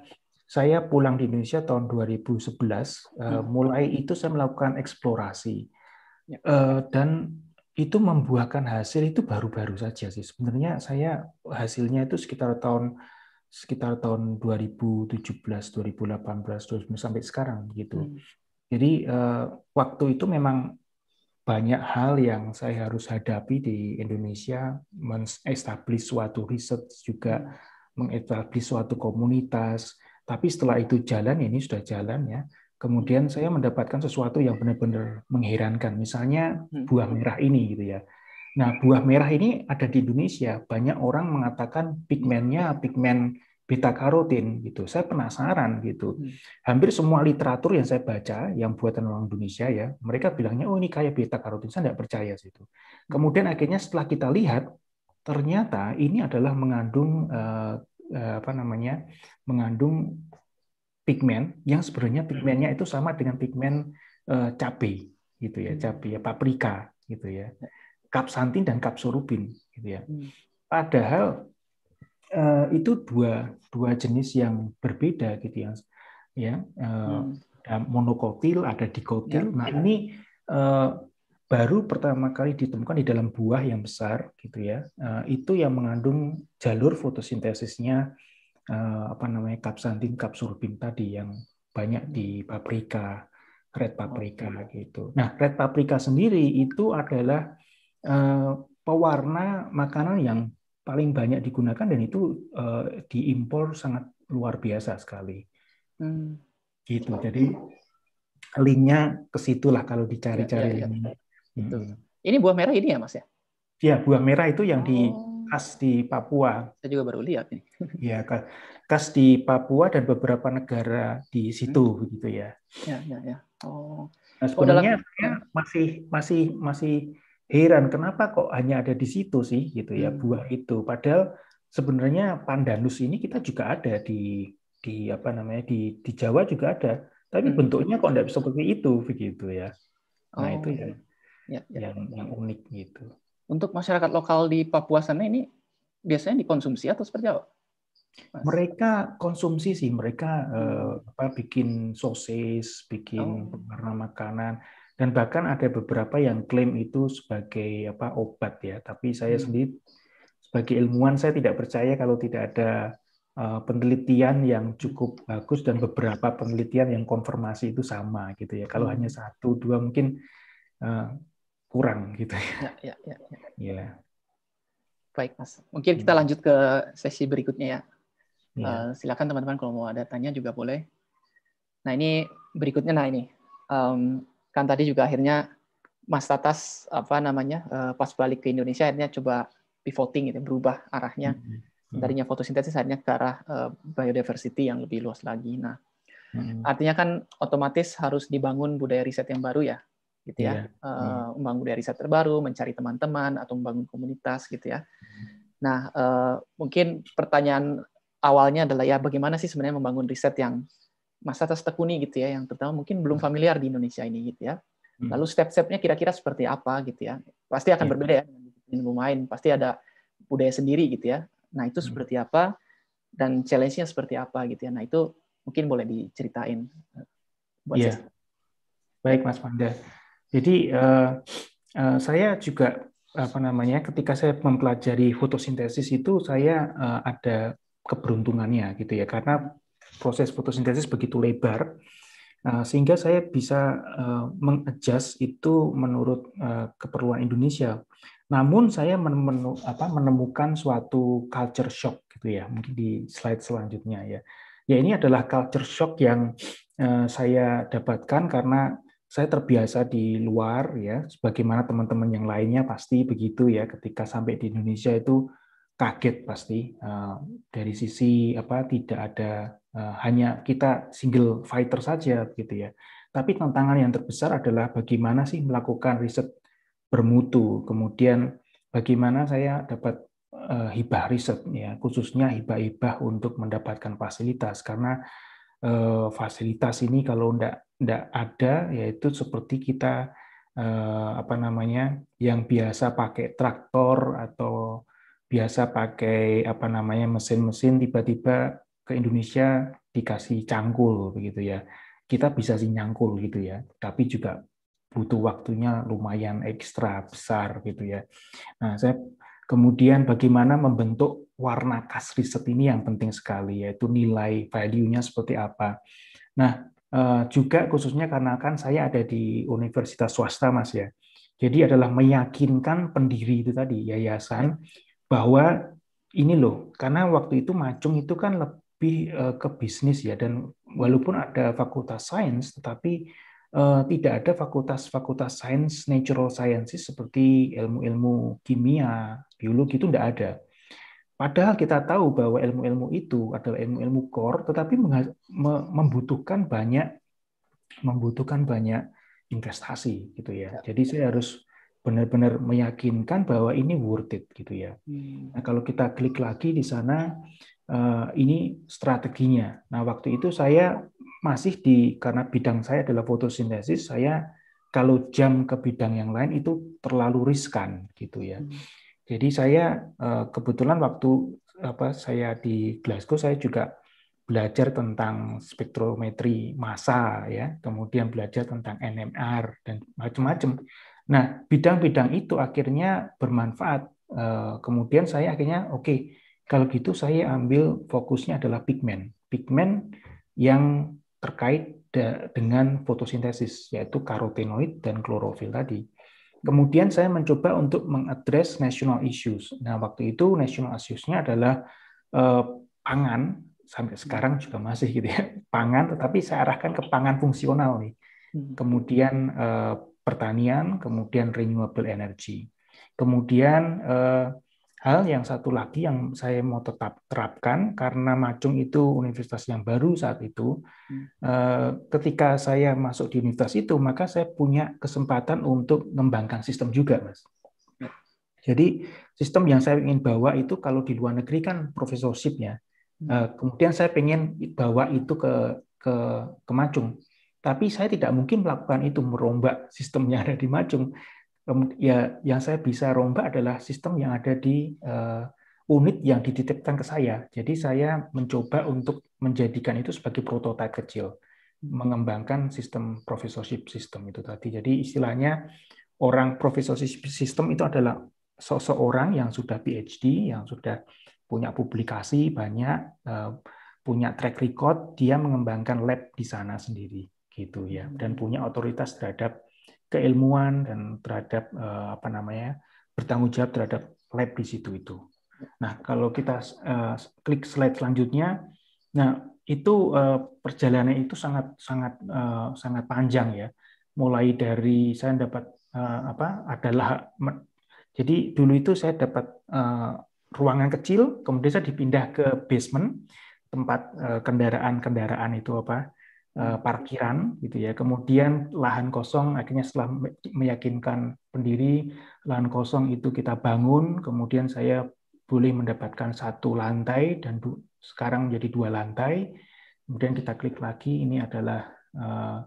saya pulang di Indonesia tahun 2011, eh, hmm. mulai itu saya melakukan eksplorasi. Ya. Eh, dan itu membuahkan hasil itu baru-baru saja sih. Sebenarnya saya hasilnya itu sekitar tahun sekitar tahun 2017, 2018, 2019 sampai sekarang gitu. Hmm. Jadi uh, waktu itu memang banyak hal yang saya harus hadapi di Indonesia, menestablish suatu riset juga, hmm. menestablish suatu komunitas. Tapi setelah itu jalan ini sudah jalan ya kemudian saya mendapatkan sesuatu yang benar-benar mengherankan. Misalnya hmm. buah merah ini gitu ya. Nah, buah merah ini ada di Indonesia. Banyak orang mengatakan pigmennya pigmen beta karotin gitu. Saya penasaran gitu. Hmm. Hampir semua literatur yang saya baca yang buatan orang Indonesia ya, mereka bilangnya oh ini kayak beta karotin. Saya tidak percaya situ. Kemudian akhirnya setelah kita lihat ternyata ini adalah mengandung eh, eh, apa namanya? mengandung pigmen yang sebenarnya hmm. pigmennya itu sama dengan pigmen eh, cabe gitu ya, hmm. cabe ya, paprika gitu ya. ya. Kapsantin dan kapsorubin gitu ya. Hmm. Padahal eh, itu dua dua jenis yang berbeda gitu ya. Ya, uh, hmm. monokotil ada dikotil. Ya. Nah, ini baru pertama kali ditemukan di dalam buah yang besar gitu ya. itu yang mengandung jalur fotosintesisnya Eh, apa namanya kapsantin kapsurbin tadi yang banyak di paprika red paprika oh. gitu. Nah red paprika sendiri itu adalah eh, pewarna makanan yang paling banyak digunakan dan itu eh, diimpor sangat luar biasa sekali. Hmm. Gitu. Jadi linknya ke situlah kalau ya, ya, dicari-cari. Ya, ya, ya. Hmm. Ini buah merah ini ya mas ya? Ya buah merah itu yang oh. di kas di Papua. Saya juga baru lihat ini. Iya, kas di Papua dan beberapa negara di hmm. situ hmm. begitu ya. Ya, ya, ya. Oh. Nah, sebenarnya oh, dalam... masih masih masih heran kenapa kok hanya ada di situ sih gitu ya hmm. buah itu. Padahal sebenarnya pandanus ini kita juga ada di di apa namanya di di Jawa juga ada, tapi hmm. bentuknya kok tidak seperti itu begitu ya. Nah, oh. itu ya. Ya, ya. yang yang unik gitu. Untuk masyarakat lokal di Papua sana ini biasanya dikonsumsi atau seperti apa? Mereka konsumsi sih, mereka hmm. apa bikin sosis, bikin oh. makanan dan bahkan ada beberapa yang klaim itu sebagai apa obat ya, tapi saya hmm. sendiri sebagai ilmuwan saya tidak percaya kalau tidak ada uh, penelitian yang cukup bagus dan beberapa penelitian yang konfirmasi itu sama gitu ya. Kalau hmm. hanya satu dua mungkin uh, kurang gitu ya. Ya, ya, ya. Gila. Baik Mas, mungkin kita hmm. lanjut ke sesi berikutnya ya. ya. Uh, silakan teman-teman kalau mau ada tanya juga boleh. Nah ini berikutnya nah ini um, kan tadi juga akhirnya Mas Tatas apa namanya uh, pas balik ke Indonesia akhirnya coba pivoting gitu berubah arahnya hmm. hmm. darinya fotosintesis akhirnya ke arah uh, biodiversity yang lebih luas lagi. Nah hmm. artinya kan otomatis harus dibangun budaya riset yang baru ya gitu ya, ya. Uh, membangun dari riset terbaru, mencari teman-teman atau membangun komunitas gitu ya. Nah, uh, mungkin pertanyaan awalnya adalah ya bagaimana sih sebenarnya membangun riset yang masa atas tekuni gitu ya, yang terutama mungkin belum hmm. familiar di Indonesia ini gitu ya. Hmm. Lalu step-stepnya kira-kira seperti apa gitu ya? Pasti akan ya. berbeda ya dengan pemain pasti ada budaya sendiri gitu ya. Nah itu seperti apa dan challenge-nya seperti apa gitu ya? Nah itu mungkin boleh diceritain. Eh, buat iya. Baik Mas Panda. Jadi uh, uh, saya juga apa namanya ketika saya mempelajari fotosintesis itu saya uh, ada keberuntungannya gitu ya karena proses fotosintesis begitu lebar uh, sehingga saya bisa uh, mengadjust itu menurut uh, keperluan Indonesia. Namun saya menemu, apa, menemukan suatu culture shock gitu ya mungkin di slide selanjutnya ya. Ya ini adalah culture shock yang uh, saya dapatkan karena saya terbiasa di luar ya, sebagaimana teman-teman yang lainnya pasti begitu ya. Ketika sampai di Indonesia itu kaget pasti eh, dari sisi apa tidak ada eh, hanya kita single fighter saja gitu ya. Tapi tantangan yang terbesar adalah bagaimana sih melakukan riset bermutu, kemudian bagaimana saya dapat eh, hibah riset ya, khususnya hibah-hibah untuk mendapatkan fasilitas karena Eh, fasilitas ini kalau ndak ndak ada yaitu seperti kita eh, apa namanya yang biasa pakai traktor atau biasa pakai apa namanya mesin-mesin tiba-tiba ke Indonesia dikasih cangkul begitu ya. Kita bisa sih nyangkul gitu ya, tapi juga butuh waktunya lumayan ekstra besar gitu ya. Nah, saya Kemudian bagaimana membentuk warna khas riset ini yang penting sekali, yaitu nilai value-nya seperti apa. Nah, eh, juga khususnya karena kan saya ada di universitas swasta, Mas ya. Jadi adalah meyakinkan pendiri itu tadi, yayasan, bahwa ini loh, karena waktu itu Macung itu kan lebih eh, ke bisnis ya, dan walaupun ada fakultas sains, tetapi Eh, tidak ada fakultas-fakultas sains, natural sciences seperti ilmu-ilmu kimia, biologi itu tidak ada. Padahal kita tahu bahwa ilmu-ilmu itu adalah ilmu-ilmu core, tetapi membutuhkan banyak membutuhkan banyak investasi gitu ya. ya. Jadi saya harus benar-benar meyakinkan bahwa ini worth it gitu ya. Hmm. Nah, kalau kita klik lagi di sana Eh, ini strateginya. Nah, waktu itu saya masih di karena bidang saya adalah fotosintesis, saya kalau jam ke bidang yang lain itu terlalu riskan gitu ya. Hmm. Jadi saya eh, kebetulan waktu apa saya di Glasgow saya juga belajar tentang spektrometri massa ya, kemudian belajar tentang NMR dan macam-macam. Nah, bidang-bidang itu akhirnya bermanfaat. Eh, kemudian saya akhirnya oke okay, kalau gitu saya ambil fokusnya adalah pigmen. Pigmen yang terkait dengan fotosintesis, yaitu karotenoid dan klorofil tadi. Kemudian saya mencoba untuk mengadres national issues. Nah, waktu itu national issues-nya adalah eh, pangan, sampai sekarang juga masih gitu ya, [LAUGHS] pangan, tetapi saya arahkan ke pangan fungsional nih. Hmm. Kemudian eh, pertanian, kemudian renewable energy. Kemudian eh, hal yang satu lagi yang saya mau tetap terapkan karena Macung itu universitas yang baru saat itu. Hmm. Eh, ketika saya masuk di universitas itu, maka saya punya kesempatan untuk mengembangkan sistem juga, Mas. Ya. Jadi sistem yang saya ingin bawa itu kalau di luar negeri kan profesorshipnya hmm. eh, Kemudian saya ingin bawa itu ke ke, ke Macung. Tapi saya tidak mungkin melakukan itu merombak sistemnya yang ada di Macung ya yang saya bisa rombak adalah sistem yang ada di uh, unit yang dititipkan ke saya. Jadi saya mencoba untuk menjadikan itu sebagai prototipe kecil, mengembangkan sistem professorship system itu tadi. Jadi istilahnya orang professorship system itu adalah seseorang yang sudah PhD, yang sudah punya publikasi banyak, eh, punya track record, dia mengembangkan lab di sana sendiri gitu ya dan punya otoritas terhadap keilmuan dan terhadap eh, apa namanya bertanggung jawab terhadap lab di situ itu. Nah kalau kita eh, klik slide selanjutnya, nah itu eh, perjalanannya perjalanan itu sangat sangat sangat panjang ya. Mulai dari saya dapat apa adalah jadi dulu itu saya dapat ruangan kecil, kemudian saya dipindah ke basement tempat kendaraan-kendaraan itu apa Eh, hmm. parkiran gitu ya. Kemudian lahan kosong akhirnya setelah meyakinkan pendiri lahan kosong itu kita bangun, kemudian saya boleh mendapatkan satu lantai dan sekarang menjadi dua lantai. Kemudian kita klik lagi ini adalah eh,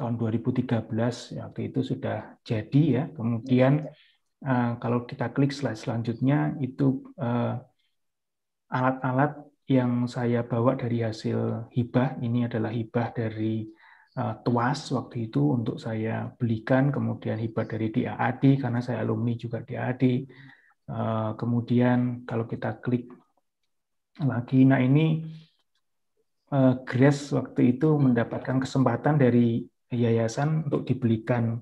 tahun 2013 ya, waktu itu sudah jadi ya. Kemudian hmm. eh, kalau kita klik slide selanjutnya itu alat-alat yang saya bawa dari hasil hibah ini adalah hibah dari uh, Tuas waktu itu untuk saya belikan kemudian hibah dari DAAD karena saya alumni juga DAAD uh, eh, kemudian kalau kita klik lagi nah ini uh, Grace waktu itu mendapatkan kesempatan dari yayasan untuk dibelikan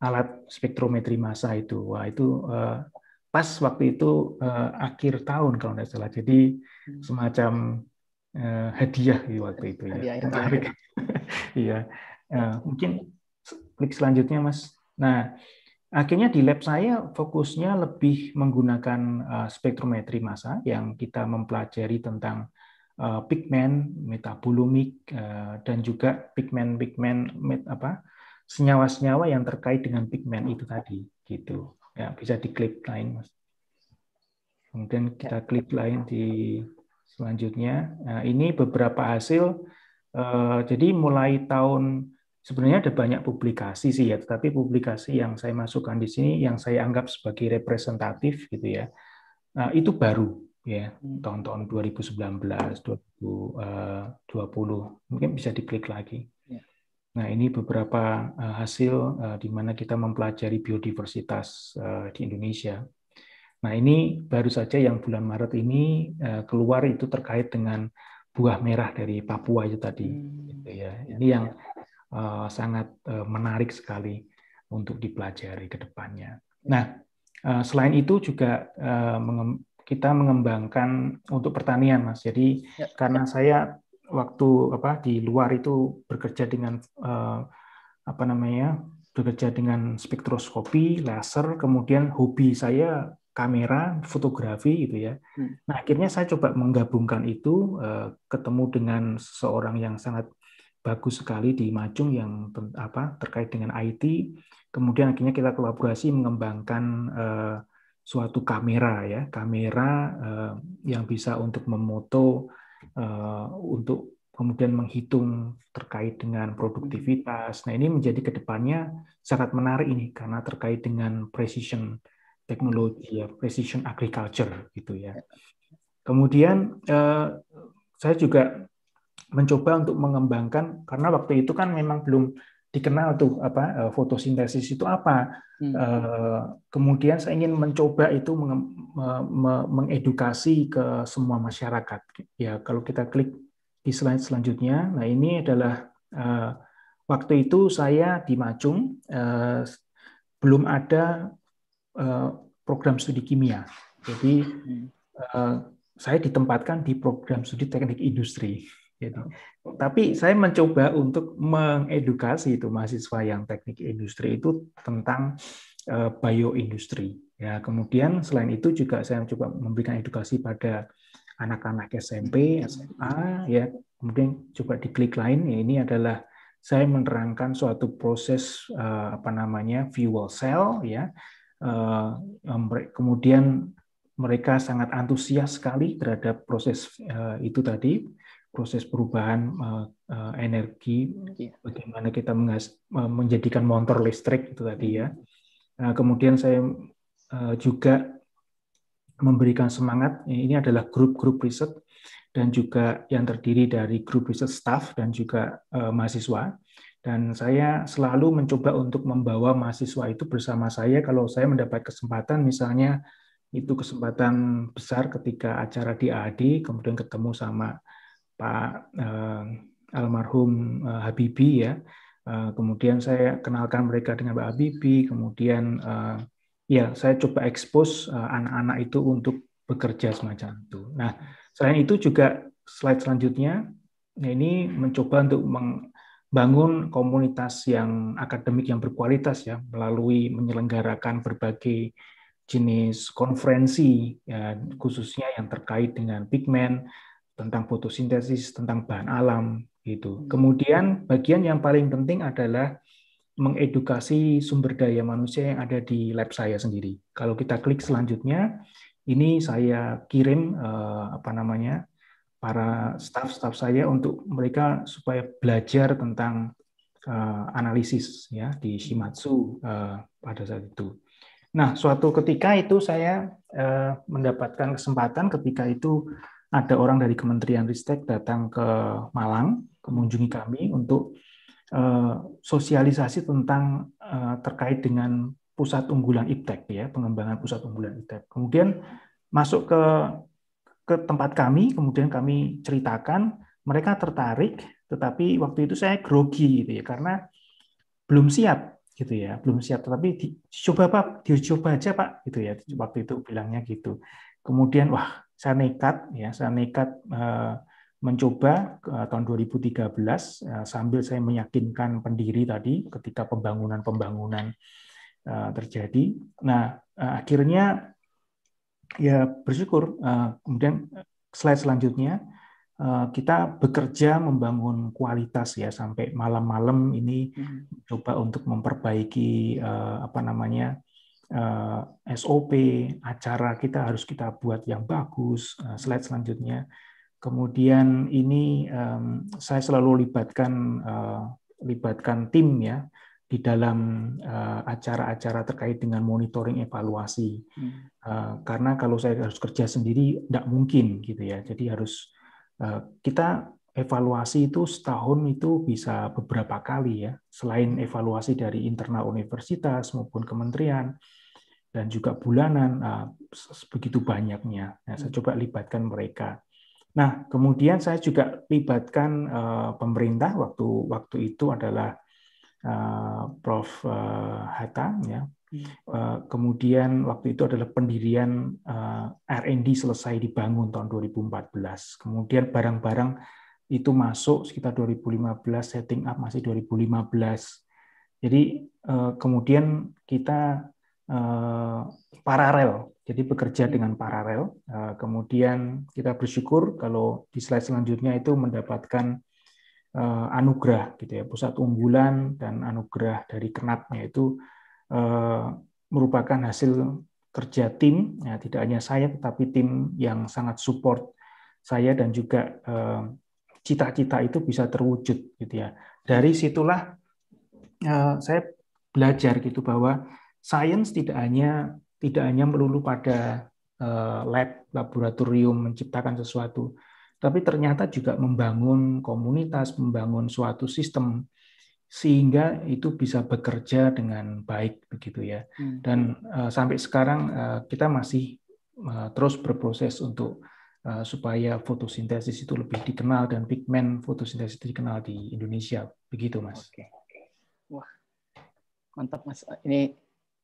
alat spektrometri massa itu wah itu uh, pas waktu itu uh, akhir tahun kalau nggak salah. Jadi hmm. semacam uh, hadiah di gitu waktu itu ya. Menarik. [LAUGHS] Iya. uh, mungkin klik selanjutnya Mas. Nah, akhirnya di lab saya fokusnya lebih menggunakan uh, spektrometri massa yang kita mempelajari tentang uh, pigmen metabolomik uh, dan juga pigmen-pigmen apa senyawa-senyawa yang terkait dengan pigmen itu tadi gitu ya bisa diklik lain mas kemudian ya. kita klik lain di selanjutnya nah, ini beberapa hasil eh, jadi mulai tahun sebenarnya ada banyak publikasi sih ya tetapi publikasi yang saya masukkan di sini yang saya anggap sebagai representatif gitu ya nah, itu baru ya hmm. tahun-tahun 2019 2020 eh, mungkin bisa diklik lagi Nah, ini beberapa eh, hasil eh, di mana kita mempelajari biodiversitas eh, di Indonesia. Nah, ini baru saja yang bulan Maret ini keluar itu terkait dengan buah merah dari Papua itu tadi. Hmm. Gitu ya. Ya, Ini yang ya. sangat menarik sekali untuk dipelajari ke depannya. Nah, selain itu juga kita mengembangkan untuk pertanian, Mas. Jadi karena saya waktu apa di luar itu bekerja dengan uh, apa namanya bekerja dengan spektroskopi, laser, kemudian hobi saya kamera, fotografi gitu ya. Hmm. Nah akhirnya saya coba menggabungkan itu uh, ketemu dengan seseorang yang sangat bagus sekali di Majung yang apa terkait dengan IT. Kemudian akhirnya kita kolaborasi mengembangkan uh, suatu kamera ya, kamera uh, yang bisa untuk memoto Eh, untuk kemudian menghitung terkait dengan produktivitas. Nah, ini menjadi kedepannya sangat menarik ini karena terkait dengan precision teknologi ya, precision agriculture gitu ya. Kemudian eh, saya juga mencoba untuk mengembangkan karena waktu itu kan memang belum dikenal tuh apa eh, fotosintesis itu apa. Hmm. Eh, kemudian saya ingin mencoba itu mengedukasi ke semua masyarakat. Ya kalau kita klik di slide selanjutnya, nah ini adalah eh, waktu itu saya di Macung belum ada program studi kimia, jadi hmm. saya ditempatkan di program studi teknik industri. Jadi, gitu. oh. Tapi saya mencoba untuk mengedukasi itu mahasiswa yang teknik industri itu tentang eh, bioindustri. Ya, kemudian selain itu juga saya coba memberikan edukasi pada anak-anak SMP, SMA, ya. Kemudian coba klik lain, ya ini adalah saya menerangkan suatu proses eh, apa namanya fuel cell, ya. Eh, kemudian mereka sangat antusias sekali terhadap proses itu tadi proses perubahan eh, eh, energi, bagaimana kita eh, menjadikan motor listrik itu tadi ya. Hmm. Nah, kemudian saya juga memberikan semangat. Ya, ini adalah grup-grup riset dan juga yang terdiri dari grup riset staff dan juga uh, mahasiswa. Dan saya selalu mencoba untuk membawa mahasiswa itu bersama saya kalau saya mendapat kesempatan misalnya itu kesempatan besar ketika acara di AAD kemudian ketemu sama Pak uh, almarhum uh, eh, Habibi ya. Uh, kemudian saya kenalkan mereka dengan Pak Habibi, kemudian uh, ya saya coba ekspos anak anak-anak itu untuk bekerja semacam itu. Nah, selain itu juga slide selanjutnya nah, ini mencoba untuk membangun komunitas yang akademik yang berkualitas ya melalui menyelenggarakan berbagai jenis konferensi ya, khususnya yang terkait dengan pigmen tentang fotosintesis, tentang bahan alam gitu. Hmm. Kemudian bagian yang paling penting adalah mengedukasi sumber daya manusia yang ada di lab saya sendiri. Kalau kita klik selanjutnya, ini saya kirim eh, apa namanya para staff-staff saya untuk mereka supaya belajar tentang eh, analisis ya di Shimatsu eh, pada saat itu. Nah, suatu ketika itu saya eh, mendapatkan kesempatan ketika itu ada orang dari Kementerian Ristek datang ke Malang, mengunjungi kami untuk eh, sosialisasi tentang eh, terkait dengan pusat unggulan IPTEK ya, pengembangan pusat unggulan IPTEK. Kemudian masuk ke ke tempat kami, kemudian kami ceritakan, mereka tertarik, tetapi waktu itu saya grogi gitu ya, karena belum siap gitu ya, belum siap. Tetapi dicoba Pak, dicoba aja Pak gitu ya, waktu itu bilangnya gitu. Kemudian wah saya nekat ya saya nekat eh, mencoba eh, tahun 2013 eh, sambil saya meyakinkan pendiri tadi ketika pembangunan-pembangunan terjadi. Nah akhirnya ya bersyukur kemudian slide selanjutnya kita bekerja membangun kualitas ya sampai malam-malam ini hmm. coba untuk memperbaiki apa namanya Eh, SOP, acara kita harus kita buat yang bagus, eh, slide selanjutnya. Kemudian ini saya selalu libatkan eh, libatkan tim ya di dalam acara-acara terkait dengan monitoring evaluasi. Hmm. Karena kalau saya harus kerja sendiri tidak mungkin gitu ya. Jadi harus kita evaluasi itu setahun itu bisa beberapa kali ya. Selain evaluasi dari internal universitas maupun kementerian, dan juga bulanan ah, begitu banyaknya. Nah, saya hmm. coba libatkan mereka. Nah, kemudian saya juga libatkan eh, pemerintah waktu waktu itu adalah eh, Prof eh, Hatta ya. Hmm. kemudian waktu itu adalah pendirian RND R&D selesai dibangun tahun 2014. Kemudian barang-barang itu masuk sekitar 2015, setting up masih 2015. Jadi kemudian kita Eh, paralel, jadi bekerja hmm. dengan paralel. Eh, kemudian kita bersyukur kalau di slide selanjutnya itu mendapatkan eh, anugerah gitu ya, pusat unggulan dan anugerah dari kenatnya itu merupakan hasil kerja tim, ya, tidak hanya saya tetapi tim yang sangat support saya dan juga cita-cita itu bisa terwujud gitu ya. Dari situlah saya belajar gitu bahwa sains tidak hanya tidak hanya melulu pada e, lab laboratorium menciptakan sesuatu, tapi ternyata juga membangun komunitas, membangun suatu sistem sehingga itu bisa bekerja dengan baik begitu ya. Hmm. Dan e, sampai sekarang e, kita masih terus berproses untuk supaya fotosintesis itu lebih dikenal dan pigmen fotosintesis itu dikenal di Indonesia begitu mas. Oke. Wah mantap mas. Ini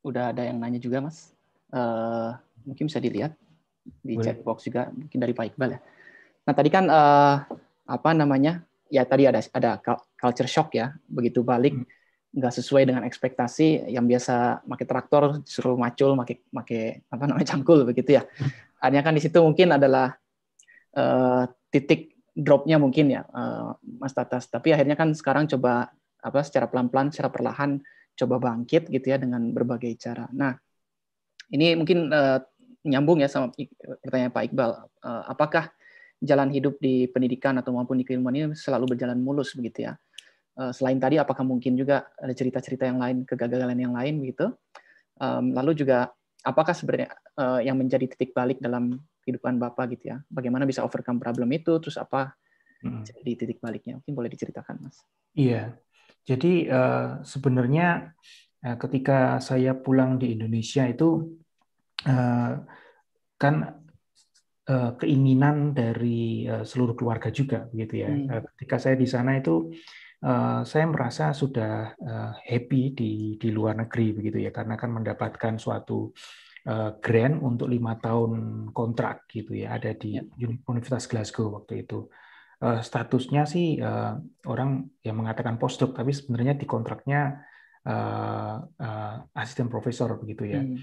udah ada yang nanya juga mas. Uh, mungkin bisa dilihat di Boleh. chat box juga mungkin dari Pak Iqbal ya. Nah tadi kan uh, apa namanya ya tadi ada ada culture shock ya begitu balik hmm. nggak sesuai dengan ekspektasi yang biasa pakai traktor disuruh macul pakai pakai apa namanya cangkul begitu ya. Artinya [LAUGHS] kan di situ mungkin adalah uh, titik dropnya mungkin ya uh, Mas Tatas. Tapi akhirnya kan sekarang coba apa secara pelan-pelan secara perlahan coba bangkit gitu ya dengan berbagai cara. Nah, ini mungkin uh, nyambung ya sama pertanyaan Pak Iqbal. Uh, apakah jalan hidup di pendidikan atau maupun di keilmuan ini selalu berjalan mulus begitu ya? Uh, selain tadi, apakah mungkin juga ada cerita-cerita yang lain, kegagalan yang lain begitu? Um, lalu juga apakah sebenarnya uh, yang menjadi titik balik dalam kehidupan bapak gitu ya? Bagaimana bisa overcome problem itu? Terus apa hmm. jadi titik baliknya? Mungkin boleh diceritakan, Mas? Iya, jadi eh, sebenarnya eh, ketika saya pulang di Indonesia itu eh, kan keinginan dari seluruh keluarga juga, begitu ya. Hmm. ketika saya di sana itu saya merasa sudah happy di di luar negeri begitu ya karena kan mendapatkan suatu grant untuk lima tahun kontrak gitu ya ada di ya. Universitas Glasgow waktu itu uh, statusnya sih uh, orang yang mengatakan postdoc tapi sebenarnya di kontraknya uh, uh, asisten profesor begitu ya. Hmm.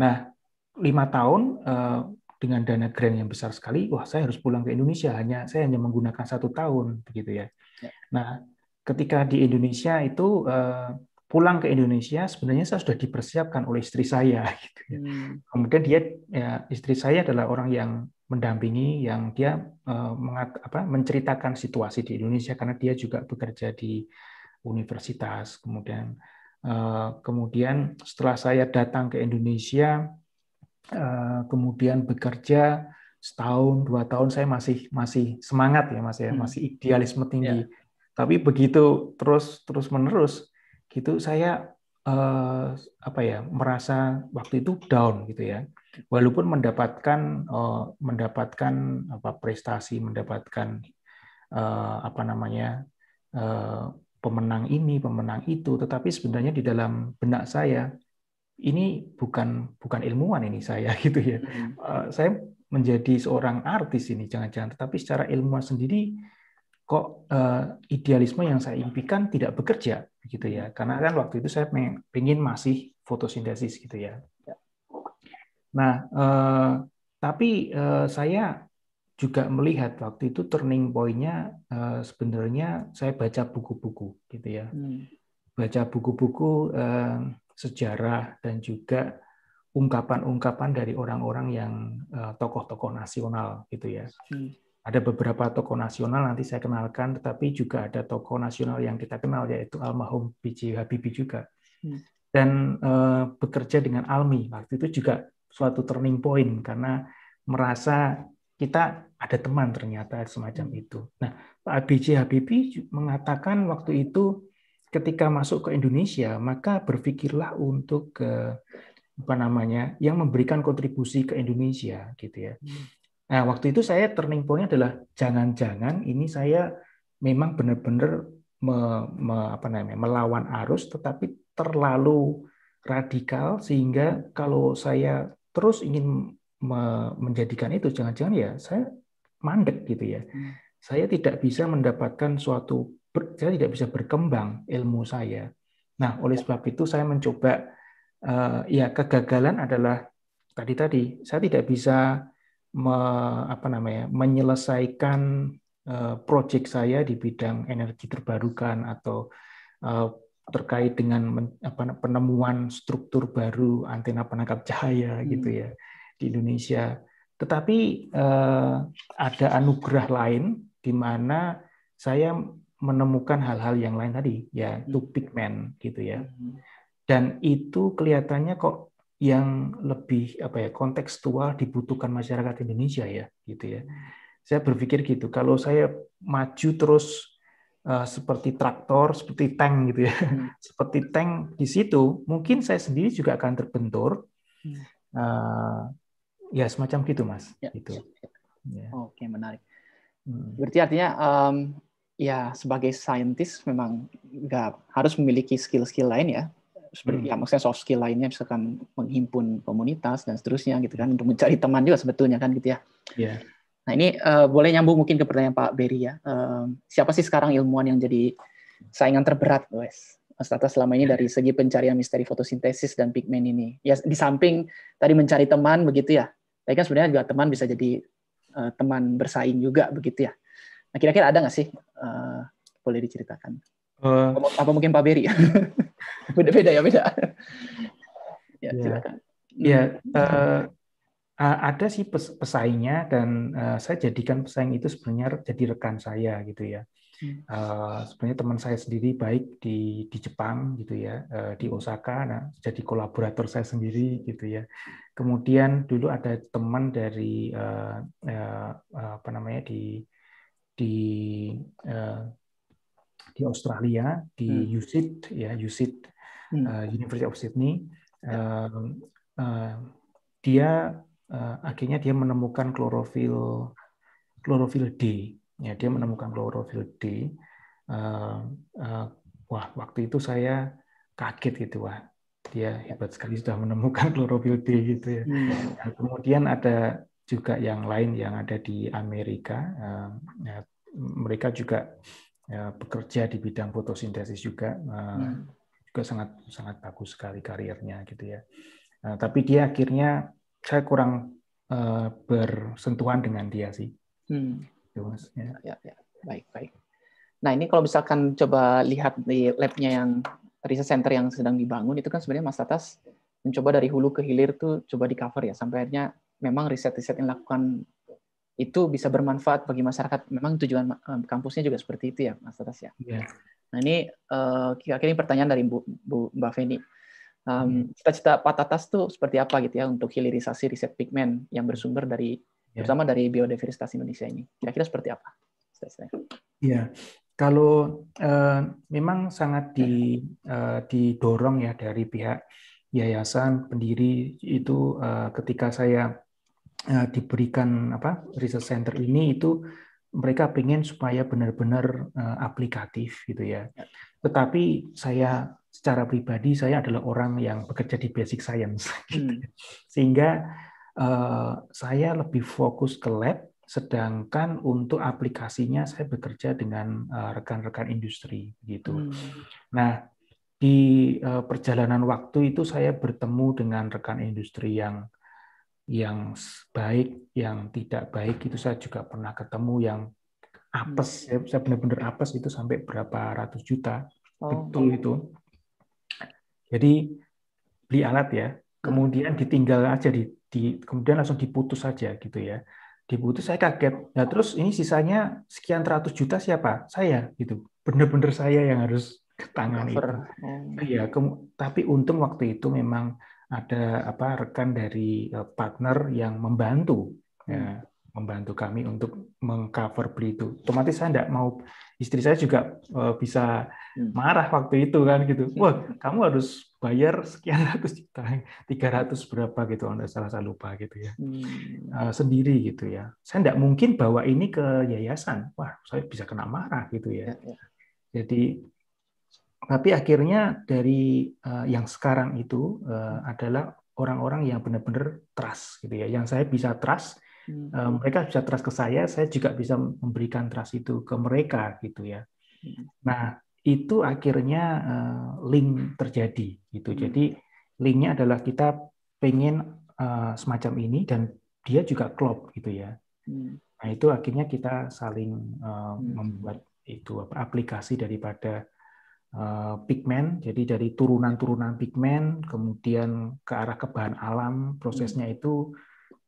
Nah lima tahun uh, dengan dana grant yang besar sekali, wah saya harus pulang ke Indonesia hanya saya hanya menggunakan satu tahun begitu ya. ya. Nah ketika di Indonesia itu uh, pulang ke Indonesia sebenarnya saya sudah dipersiapkan oleh istri saya [LAUGHS] gitu ya. Hmm. kemudian dia ya, istri saya adalah orang yang mendampingi yang dia eh, mengat, apa, menceritakan situasi di Indonesia karena dia juga bekerja di universitas kemudian eh, kemudian setelah saya datang ke Indonesia eh, kemudian bekerja setahun dua tahun saya masih masih semangat ya masih ya, hmm. masih idealisme tinggi yeah. tapi begitu terus terus menerus gitu saya apa ya merasa waktu itu down gitu ya walaupun mendapatkan uh, mendapatkan apa prestasi mendapatkan uh, apa namanya uh, pemenang ini pemenang itu tetapi sebenarnya di dalam benak saya ini bukan bukan ilmuwan ini saya [LAUGHS] gitu ya uh, saya menjadi seorang artis ini jangan-jangan tetapi secara ilmuwan sendiri kok uh, idealisme yang saya impikan tidak bekerja gitu ya karena kan waktu itu saya pengen masih fotosintesis gitu ya Nah, eh, tapi eh, saya juga melihat waktu itu turning point-nya eh, sebenarnya saya baca buku-buku gitu ya. Hmm. Baca buku-buku eh, sejarah dan juga ungkapan-ungkapan dari orang-orang yang eh, tokoh-tokoh nasional gitu ya. Hmm. Ada beberapa tokoh nasional nanti saya kenalkan, tetapi juga ada tokoh nasional yang kita kenal yaitu almarhum B.J. Habibie juga. Hmm. Dan eh, bekerja dengan Almi waktu itu juga suatu turning point karena merasa kita ada teman ternyata semacam hmm. itu. Nah, Pak B.J. Habibie mengatakan waktu itu ketika masuk ke Indonesia, maka berpikirlah untuk ke apa namanya yang memberikan kontribusi ke Indonesia gitu ya. Hmm. Nah, waktu itu saya turning point adalah jangan-jangan ini saya memang benar-benar me, me, apa namanya melawan arus tetapi terlalu radikal sehingga kalau saya terus ingin menjadikan itu jangan-jangan ya saya mandek gitu ya hmm. saya tidak bisa mendapatkan suatu saya tidak bisa berkembang ilmu saya nah oleh ya. sebab itu saya mencoba eh, ya kegagalan adalah tadi tadi saya tidak bisa me, apa namanya menyelesaikan uh, eh, proyek saya di bidang energi terbarukan atau eh, terkait dengan penemuan struktur baru antena penangkap cahaya hmm. gitu ya di Indonesia. Tetapi eh, ada anugerah lain di mana saya menemukan hal-hal yang lain tadi ya itu hmm. pigmen gitu ya. Hmm. Dan itu kelihatannya kok yang lebih apa ya kontekstual dibutuhkan masyarakat Indonesia ya gitu ya. Hmm. Saya berpikir gitu kalau saya maju terus Eh, seperti traktor, seperti tank gitu ya, hmm. [LAUGHS] seperti tank di situ, mungkin saya sendiri juga akan terbentur. Uh, ya semacam gitu mas. Ya. Gitu. Ya. Oke menarik. Hmm. Berarti artinya um, ya sebagai saintis memang nggak harus memiliki skill-skill lain ya seperti hmm. ya maksudnya soft skill lainnya misalkan menghimpun komunitas dan seterusnya gitu kan untuk mencari teman juga sebetulnya kan gitu ya. Yeah. Nah ini uh, boleh nyambung mungkin ke pertanyaan Pak Beri ya. Uh, siapa sih sekarang ilmuwan yang jadi saingan terberat, guys? Mas selama ini dari segi pencarian misteri fotosintesis dan pigmen ini. Ya di samping tadi mencari teman begitu ya. Tapi kan sebenarnya juga teman bisa jadi uh, teman bersaing juga begitu ya. Nah kira-kira ada nggak sih? Uh, boleh diceritakan. Uh, apa, mungkin Pak Beri [LAUGHS] Beda-beda ya beda. ya, yeah. silakan. Ya, yeah, hmm. uh, Eh, ada sih pesaingnya dan uh, saya jadikan pesaing itu sebenarnya jadi rekan saya gitu ya. Uh, sebenarnya teman saya sendiri baik di di Jepang gitu ya, uh, di Osaka, nah, jadi kolaborator saya sendiri gitu ya. Kemudian dulu ada teman dari uh, uh, apa namanya di di uh, di Australia di hmm. UCIT ya UCIT hmm. uh, University of Sydney. Uh, uh, dia Eh, akhirnya dia menemukan klorofil klorofil D. Ya, dia menemukan klorofil D. Eh, eh, wah, waktu itu saya kaget gitu, wah. Dia hebat sekali sudah menemukan [LAUGHS] klorofil D gitu ya. Nah, kemudian ada juga yang lain yang ada di Amerika. ya, mereka juga ya, bekerja di bidang fotosintesis juga. Hmm. Juga sangat sangat bagus sekali karirnya gitu ya. Nah, tapi dia akhirnya saya kurang uh, bersentuhan dengan dia sih. Hmm. Itu mas. Ya. ya, ya, baik, baik. Nah ini kalau misalkan coba lihat di labnya yang research center yang sedang dibangun itu kan sebenarnya Mas Tatas mencoba dari hulu ke hilir tuh coba di cover ya sampai akhirnya memang riset-riset yang dilakukan itu bisa bermanfaat bagi masyarakat. Memang tujuan eh, kampusnya juga seperti itu ya Mas Tatas ya. Yeah. Nah ini uh, akhirnya pertanyaan dari Bu, Bu Mbak Feni um, cita-cita patatas tuh seperti apa gitu ya untuk hilirisasi riset pigmen yang bersumber dari yeah. terutama dari biodiversitas Indonesia ini kira-kira seperti apa? Iya, yeah. kalau uh, memang sangat di, uh, didorong ya dari pihak yayasan pendiri itu uh, ketika saya uh, diberikan apa riset center ini itu mereka pengen supaya benar-benar uh, aplikatif gitu ya. ya. Tetapi saya secara pribadi saya adalah orang yang bekerja di basic science, [LAUGHS] gitu. hmm. sehingga uh, saya lebih fokus ke lab, sedangkan untuk aplikasinya saya bekerja dengan eh, rekan-rekan uh, industri, gitu. Hmm. Nah di uh, perjalanan waktu itu saya bertemu dengan rekan industri yang yang baik, yang tidak baik itu saya juga pernah ketemu yang apes, hmm. saya benar-benar apes itu sampai berapa ratus juta, oh. betul itu. Jadi beli alat ya, kemudian ditinggal aja di, di kemudian langsung diputus saja gitu ya. Diputus saya kaget. Nah, terus ini sisanya sekian ratus juta siapa? Saya gitu. Bener-bener saya yang harus ke tangan itu. Ya. Iya, tapi untung waktu itu memang ada apa rekan dari eh, partner yang membantu ya, hmm. ya, membantu kami untuk mengcover beli itu. Otomatis saya tidak mau istri saya juga uh, bisa hmm. marah waktu itu kan gitu. Hmm. Wah, kamu harus bayar sekian ratus juta, 300 berapa gitu, Anda salah saya lupa gitu ya. Uh, sendiri gitu ya. Saya tidak mungkin bawa ini ke yayasan. Wah, saya bisa kena marah gitu ya. ya. ya. Jadi tapi akhirnya dari uh, yang sekarang itu uh, adalah orang-orang yang benar-benar trust gitu ya, yang saya bisa trust Hmm. Eh, mereka bisa trust ke saya, saya juga bisa memberikan trust itu ke mereka gitu ya. Hmm. Nah itu akhirnya uh, link terjadi gitu. Hmm. Jadi linknya adalah kita pengen uh, semacam ini dan dia juga klop gitu ya. Hmm. Nah itu akhirnya kita saling uh, hmm. membuat itu apa, aplikasi daripada uh, pigmen, jadi dari turunan-turunan pigmen, kemudian ke arah ke bahan alam, prosesnya hmm. itu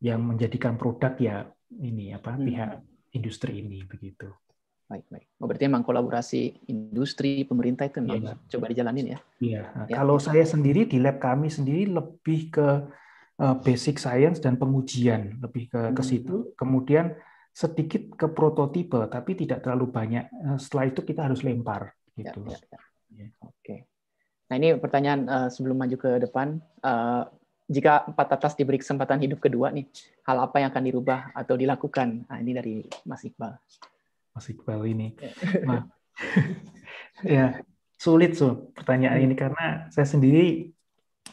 yang menjadikan produk ya ini apa hmm. pihak industri ini begitu. Baik, baik. Oh, berarti memang kolaborasi industri pemerintah itu memang ya, coba dijalanin ya. Iya. ya. Kalau saya sendiri di lab kami sendiri lebih ke eh, basic science dan pengujian, lebih ke hmm. ke situ. Kemudian sedikit ke prototipe, tapi tidak terlalu banyak. Eh, setelah itu kita harus lempar ya, gitu. Ya, ya, ya. Oke. Nah, ini pertanyaan uh, sebelum maju ke depan uh, jika empat atas diberi kesempatan hidup kedua nih, hal apa yang akan dirubah atau dilakukan? Nah, ini dari Mas Iqbal. Mas Iqbal ini. Nah, ya, sulit so pertanyaan hmm. ini karena saya sendiri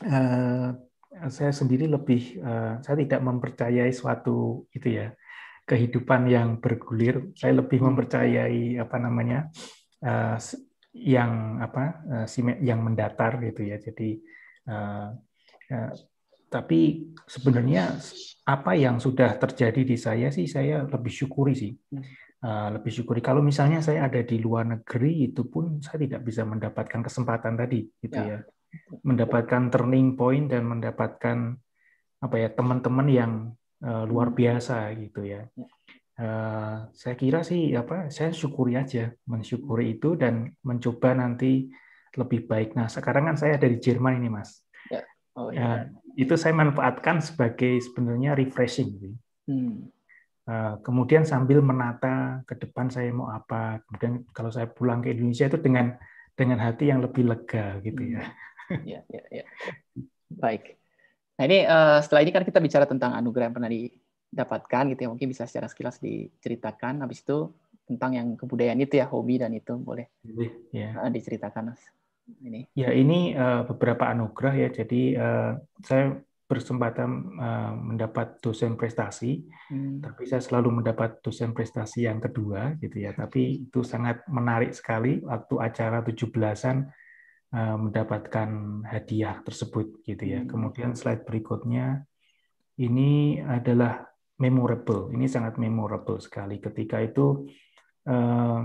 uh, saya sendiri lebih uh, saya tidak mempercayai suatu itu ya kehidupan yang bergulir. Saya lebih hmm. mempercayai apa namanya uh, yang apa uh, yang mendatar gitu ya. Jadi uh, tapi sebenarnya apa yang sudah terjadi di saya sih saya lebih syukuri sih hmm. eh, lebih syukuri kalau misalnya saya ada di luar negeri itu pun saya tidak bisa mendapatkan kesempatan tadi gitu ya, ya. mendapatkan turning point dan mendapatkan apa ya teman-teman yang uh, luar hmm. biasa gitu ya uh, saya kira sih apa saya syukuri aja mensyukuri hmm. itu dan mencoba nanti lebih baik nah sekarang kan saya ada di Jerman ini mas ya. Oh, ya. Uh, itu saya manfaatkan sebagai sebenarnya refreshing. Hmm. Eh, kemudian sambil menata ke depan saya mau apa, kemudian kalau saya pulang ke Indonesia itu dengan dengan hati yang lebih lega gitu ya. Hmm. Ya, ya, ya. Baik. Nah ini uh, setelah ini kan kita bicara tentang anugerah yang pernah didapatkan gitu ya, mungkin bisa secara sekilas diceritakan. Habis itu tentang yang kebudayaan itu ya, hobi dan itu boleh ya. Eh, diceritakan ini? Ya ini uh, beberapa anugerah ya. Jadi uh, saya berkesempatan uh, eh, mendapat dosen prestasi, hmm. tapi saya selalu mendapat dosen prestasi yang kedua gitu ya. Tapi hmm. itu sangat menarik sekali waktu acara 17 belasan uh, mendapatkan hadiah tersebut gitu ya. Hmm. Kemudian slide berikutnya ini adalah memorable. Ini sangat memorable sekali ketika itu uh,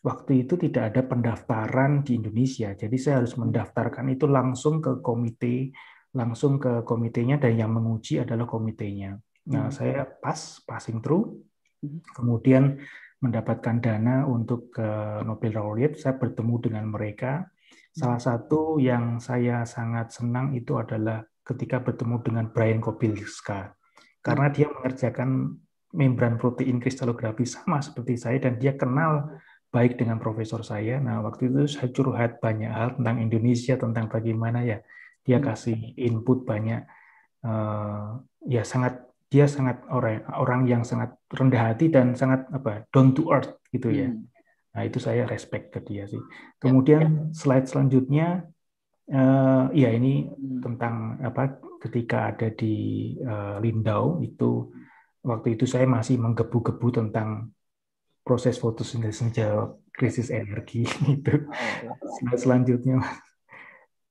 waktu itu tidak ada pendaftaran di Indonesia. Jadi saya harus mendaftarkan itu langsung ke komite, langsung ke komitenya dan yang menguji adalah komitenya. Nah, hmm. saya pas passing through. Hmm. Kemudian mendapatkan dana untuk ke eh, Nobel Laureate, saya bertemu dengan mereka. Salah hmm. satu yang saya sangat senang itu adalah ketika bertemu dengan Brian Kobilska. Karena hmm. dia mengerjakan membran protein kristalografi sama seperti saya dan dia kenal baik dengan profesor saya. Nah, waktu itu saya curhat banyak hal tentang Indonesia, tentang bagaimana ya dia hmm. kasih input banyak. Uh, ya sangat dia sangat orang orang yang sangat rendah hati dan sangat apa down to earth gitu ya. Hmm. Nah itu saya respect ke dia sih. Ya, Kemudian ya. slide selanjutnya, uh, ya ini hmm. tentang apa ketika ada di uh, Lindau itu waktu itu saya masih menggebu-gebu tentang proses fotosintesis menjawab krisis energi [LAUGHS] itu. Oh, Selanjutnya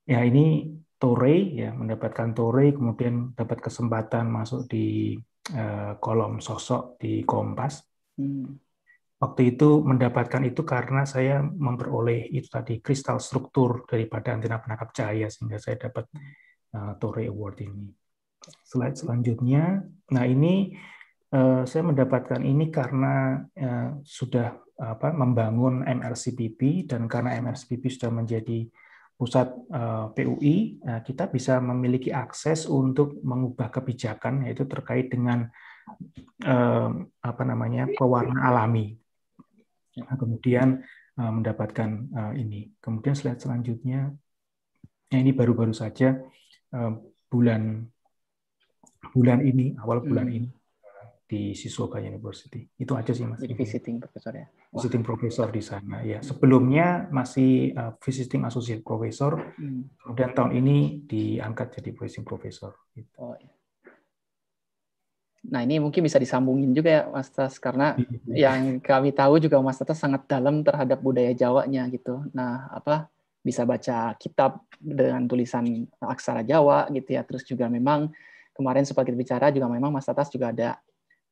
ya ini Tore ya mendapatkan Tore kemudian dapat kesempatan masuk di eh, kolom sosok di Kompas. Hmm. Waktu itu mendapatkan itu karena saya memperoleh itu tadi kristal struktur daripada antena penangkap cahaya sehingga saya dapat uh, Award ini. Slide selanjutnya. Nah, ini Eh, saya mendapatkan ini karena eh, sudah apa, membangun MRCPP dan karena MRCPP sudah menjadi pusat eh, PUI, kita bisa memiliki akses untuk mengubah kebijakan yaitu terkait dengan apa namanya pewarna alami. Nah, kemudian mendapatkan ini. Kemudian slide selanjutnya, nah, ini baru-baru saja bulan bulan ini awal bulan hmm. ini di Shizuoka University. Itu aja sih mas. Jadi mhm. visiting professor ya. Visiting professor di sana ya. Sebelumnya masih uh, visiting associate professor, hmm. kemudian tahun ini diangkat jadi visiting profesor Gitu. Oh, ya. Nah ini mungkin bisa disambungin juga ya Mas Tas karena iya, iya. yang kami tahu juga Mas Tas sangat dalam terhadap budaya Jawanya gitu. Nah apa bisa baca kitab dengan tulisan aksara Jawa gitu ya. Terus juga memang kemarin sempat kita bicara juga memang Mas Tatas juga ada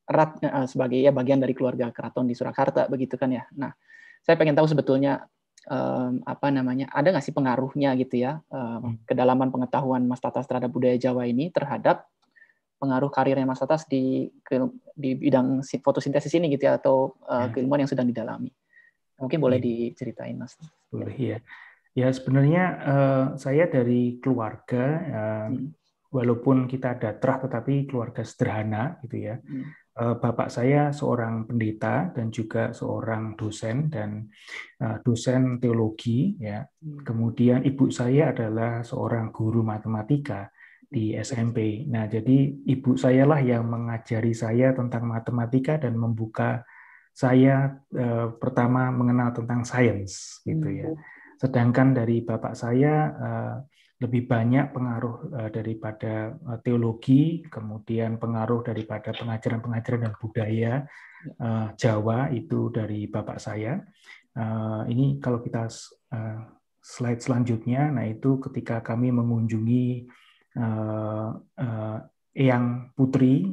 erat uh, sebagai ya bagian dari keluarga keraton di Surakarta begitu kan ya. Nah, saya pengen tahu sebetulnya um, apa namanya ada nggak sih pengaruhnya gitu ya um, kedalaman pengetahuan Mas Tatas terhadap budaya Jawa ini terhadap pengaruh karirnya Mas Tatas di di bidang fotosintesis ini gitu ya atau uh, keilmuan yang sedang didalami. Mungkin boleh iya. diceritain Mas. Boleh ya. Ya sebenarnya uh, saya dari keluarga uh, hmm. walaupun kita ada terah tetapi keluarga sederhana gitu ya. Hmm. Eh, bapak saya seorang pendeta dan juga seorang dosen dan eh, dosen teologi ya. Hmm. Kemudian ibu saya adalah seorang guru matematika di hmm. SMP. Nah, jadi ibu sayalah yang mengajari saya tentang matematika dan membuka saya eh, pertama mengenal tentang sains gitu ya. Hmm. Sedangkan dari bapak saya lebih banyak pengaruh eh, daripada eh, teologi, kemudian pengaruh daripada pengajaran-pengajaran dan budaya eh, Jawa itu dari bapak saya. Ini kalau kita slide selanjutnya, nah itu ketika kami mengunjungi Eyang Putri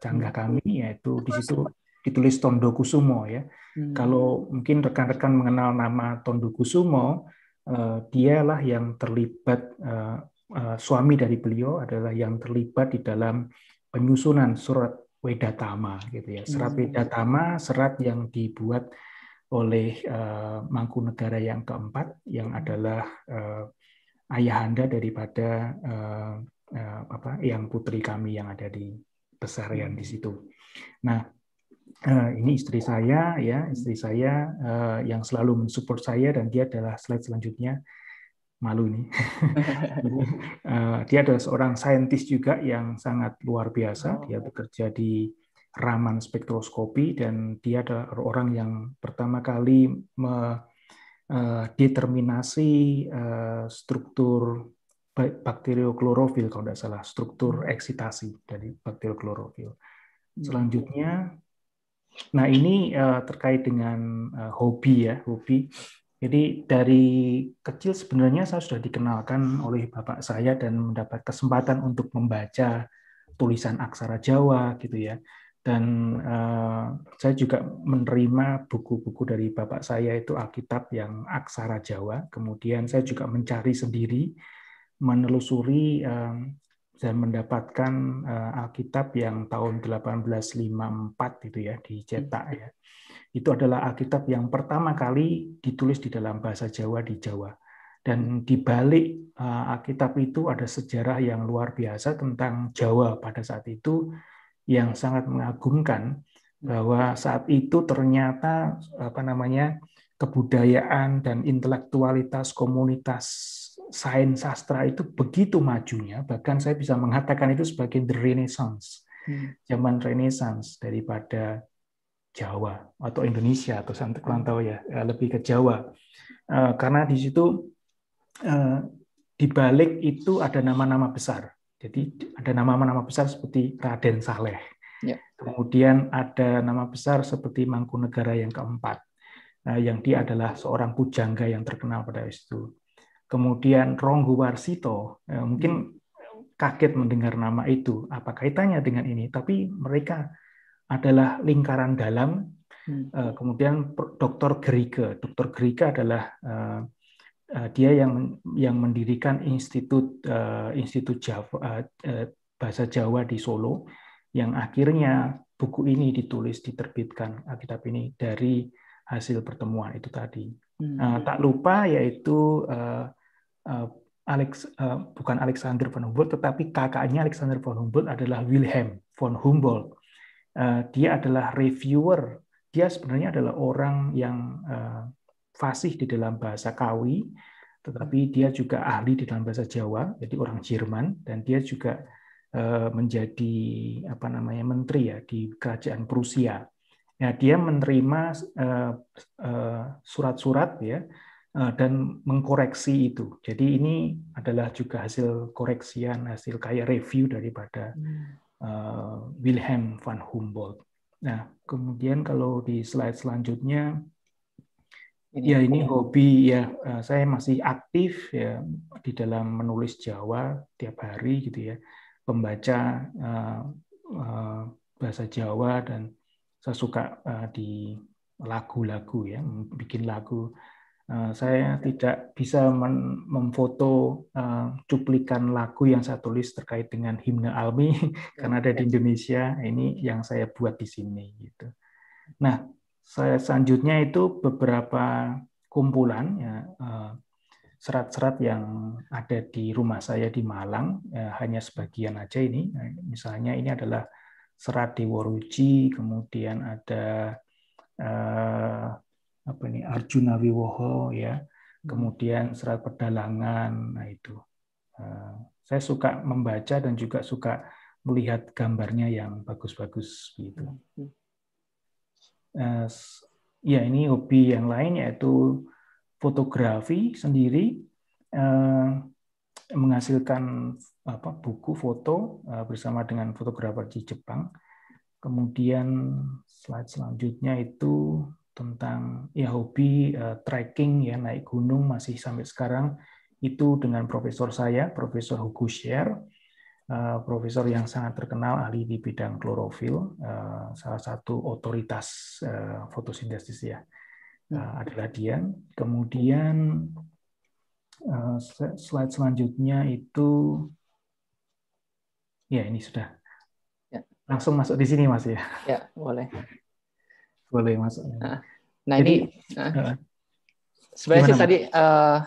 canggah hmm. kami, yaitu di situ ditulis Tondo Kusumo ya. Hmm. Kalau mungkin rekan-rekan mengenal nama Tondo Kusumo, Eh, dialah yang terlibat eh, eh, suami dari beliau adalah yang terlibat di dalam penyusunan surat Wedatama gitu ya. Serat hmm. Wedatama serat yang dibuat oleh uh, Mangkunegara yang keempat yang adalah uh, ayahanda daripada apa yang putri kami yang ada di Pesarian di hmm. situ. Nah, uh, ini istri saya ya istri saya uh, yang selalu mensupport saya dan dia adalah slide selanjutnya malu ini [LAUGHS] eh, dia adalah seorang saintis juga yang sangat luar biasa oh. dia bekerja di Raman spektroskopi dan dia adalah orang yang pertama kali mendeterminasi uh, struktur bakterioklorofil kalau tidak salah struktur hmm. eksitasi dari bakterioklorofil. Hmm. Selanjutnya Nah, ini uh, terkait dengan uh, hobi ya, hobi. Jadi dari kecil sebenarnya saya sudah dikenalkan oleh bapak saya dan mendapat kesempatan untuk membaca tulisan aksara Jawa gitu ya. Dan uh, saya juga menerima buku-buku dari bapak saya itu Alkitab yang aksara Jawa. Kemudian saya juga mencari sendiri, menelusuri dan mendapatkan uh, Alkitab yang tahun 1854 gitu ya dicetak hmm. ya. Itu adalah Alkitab yang pertama kali ditulis di dalam bahasa Jawa di Jawa. Dan di balik uh, Alkitab itu ada sejarah yang luar biasa tentang Jawa pada saat itu yang sangat mengagumkan hmm. bahwa saat itu ternyata apa namanya kebudayaan dan intelektualitas komunitas sains sastra itu begitu majunya, bahkan saya bisa mengatakan itu sebagai the renaissance, hmm. zaman renaissance daripada Jawa atau Indonesia atau Santo hmm. Lantau ya, eh, lebih ke Jawa. Eh, karena di situ eh, di balik itu ada nama-nama besar. Jadi ada nama-nama besar seperti Raden Saleh. Ya. Kemudian ada nama besar seperti Mangkunegara yang keempat, yang dia adalah seorang pujangga yang terkenal pada waktu itu. Kemudian Ronggo Warsito, ya, mungkin hmm. kaget mendengar nama itu, apa kaitannya dengan ini? Tapi mereka adalah lingkaran dalam. Hmm. Eh, kemudian Dr. Gerike, Dr. Gerike adalah eh, eh, dia yang yang mendirikan institut institut Jawa bahasa Jawa di Solo yang akhirnya buku ini ditulis diterbitkan Alkitab ini dari hasil pertemuan itu tadi hmm. tak lupa yaitu Eh, Alex eh, bukan Alexander von Humboldt tetapi kakaknya Alexander von Humboldt adalah Wilhelm von Humboldt. Eh, dia adalah reviewer. Dia sebenarnya adalah orang yang fasih di dalam bahasa Kawi, tetapi dia juga ahli di dalam bahasa Jawa, jadi orang Jerman dan dia juga menjadi apa namanya menteri ya di kerajaan Prusia. Nah, dia menerima surat-surat uh, uh, ya Eh, dan mengkoreksi itu. Jadi ini adalah juga hasil koreksian, hasil kayak review daripada uh, Wilhelm van Humboldt. Nah, kemudian kalau di slide selanjutnya, ini ya ini hobi ya, uh, saya masih aktif ya di dalam menulis Jawa tiap hari gitu ya, pembaca uh, uh, bahasa Jawa dan saya suka uh, di lagu-lagu ya, bikin lagu Eh, saya tidak bisa memfoto eh, cuplikan lagu yang saya tulis terkait dengan himne almi [LAUGHS] karena ada di ya. Indonesia ini yang saya buat di sini gitu. Nah, saya selanjutnya itu beberapa kumpulan ya eh, serat-serat yang ada di rumah saya di Malang ya, hanya sebagian aja ini. misalnya ini adalah serat di Waruji kemudian ada apa ini Arjuna Wiwoho ya hmm. kemudian serat pedalangan nah itu eh, saya suka membaca dan juga suka melihat gambarnya yang bagus-bagus gitu hmm, hmm. Eh, ya ini hobi yang lain yaitu fotografi sendiri eh, menghasilkan apa buku foto bersama dengan fotografer di Jepang kemudian slide selanjutnya itu tentang ya hobi uh, trekking ya naik gunung masih sampai sekarang itu dengan profesor saya Profesor Hugo Scher uh, profesor yang sangat terkenal ahli di bidang klorofil uh, salah satu otoritas uh, fotosintesis ya uh, adalah dia kemudian uh, slide selanjutnya itu ya ini sudah ya. langsung masuk di sini mas ya ya boleh boleh masuk. Nah, nah Jadi, ini uh, sebenarnya sih tadi uh,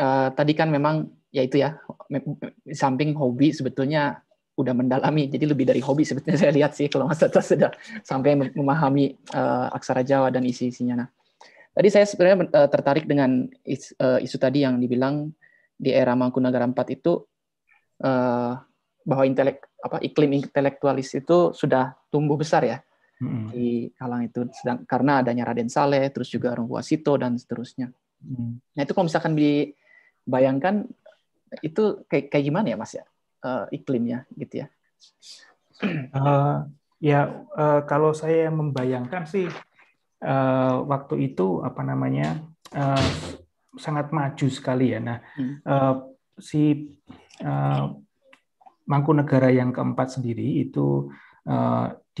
uh, tadi kan memang ya itu ya samping hobi sebetulnya udah mendalami jadi lebih dari hobi sebetulnya [LAUGHS] saya lihat sih kalau Mas Tata sudah sampai memahami uh, aksara Jawa dan isi isinya nah tadi saya sebenarnya uh, tertarik dengan is, uh, isu tadi yang dibilang di era Mangkunagara IV itu uh, bahwa intelek apa iklim intelektualis itu sudah tumbuh besar ya hmm. di kalang itu sedang karena adanya Raden Saleh terus juga Rong Wasito dan seterusnya hmm. nah itu kalau misalkan dibayangkan itu kayak kayak gimana ya mas ya uh, iklimnya gitu ya uh, ya uh, kalau saya membayangkan sih uh, waktu itu apa namanya uh, sangat maju sekali ya nah hmm. uh, si uh, Mangkunegara yang keempat sendiri itu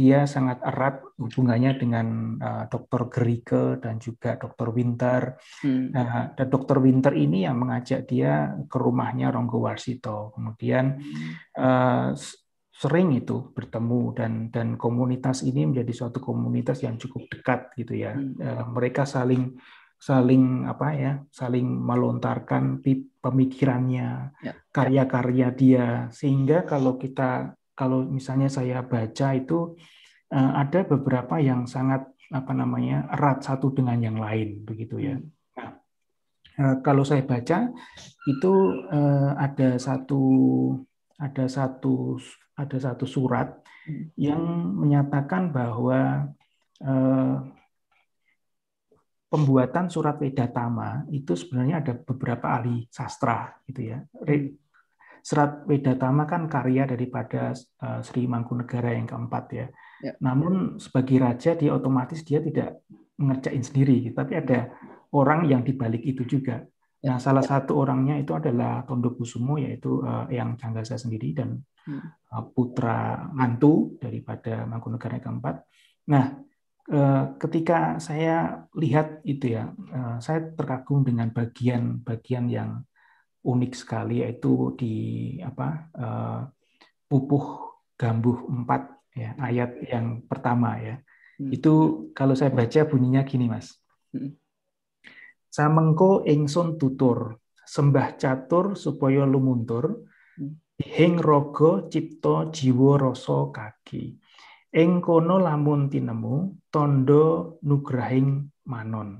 dia sangat erat hubungannya dengan uh, eh, Dr. Gerike dan juga Dr. Winter. Hmm. Nah, dan Dr. Winter ini yang mengajak dia ke rumahnya Ronggo Warsito. Kemudian uh, sering itu bertemu dan dan komunitas ini menjadi suatu komunitas yang cukup dekat gitu ya. Hmm. Eh, mereka saling saling apa ya, saling melontarkan pemikirannya, ya. karya-karya dia sehingga kalau kita kalau misalnya saya baca itu eh, ada beberapa yang sangat apa namanya erat satu dengan yang lain begitu ya. Hmm. Nah, eh, kalau saya baca itu eh, ada satu ada satu ada satu surat hmm. yang menyatakan bahwa pembuatan surat Weda itu sebenarnya ada beberapa ahli sastra gitu ya. Hmm. Serat Wedatama kan karya daripada uh, Sri Mangkunegara yang keempat ya. ya. Namun sebagai raja dia otomatis dia tidak mengerjain sendiri, tapi ada orang yang dibalik itu juga. Ya. Nah, salah satu orangnya itu adalah Tondo Kusumo, yaitu uh, eh, yang saya sendiri dan uh, putra mantu daripada Mangkunegara yang keempat. Nah, uh, ketika saya lihat itu ya, uh, saya terkagum dengan bagian-bagian yang unik sekali yaitu di apa eh, pupuh gambuh empat ya ayat yang pertama ya. Hmm. Itu kalau saya baca bunyinya gini Mas. Hmm. Samengko engson tutur sembah catur supaya lumuntur heng hmm. rogo cipto jiwo rasa kaki. engkono kono lamun tinemu tondo nugrahing manon.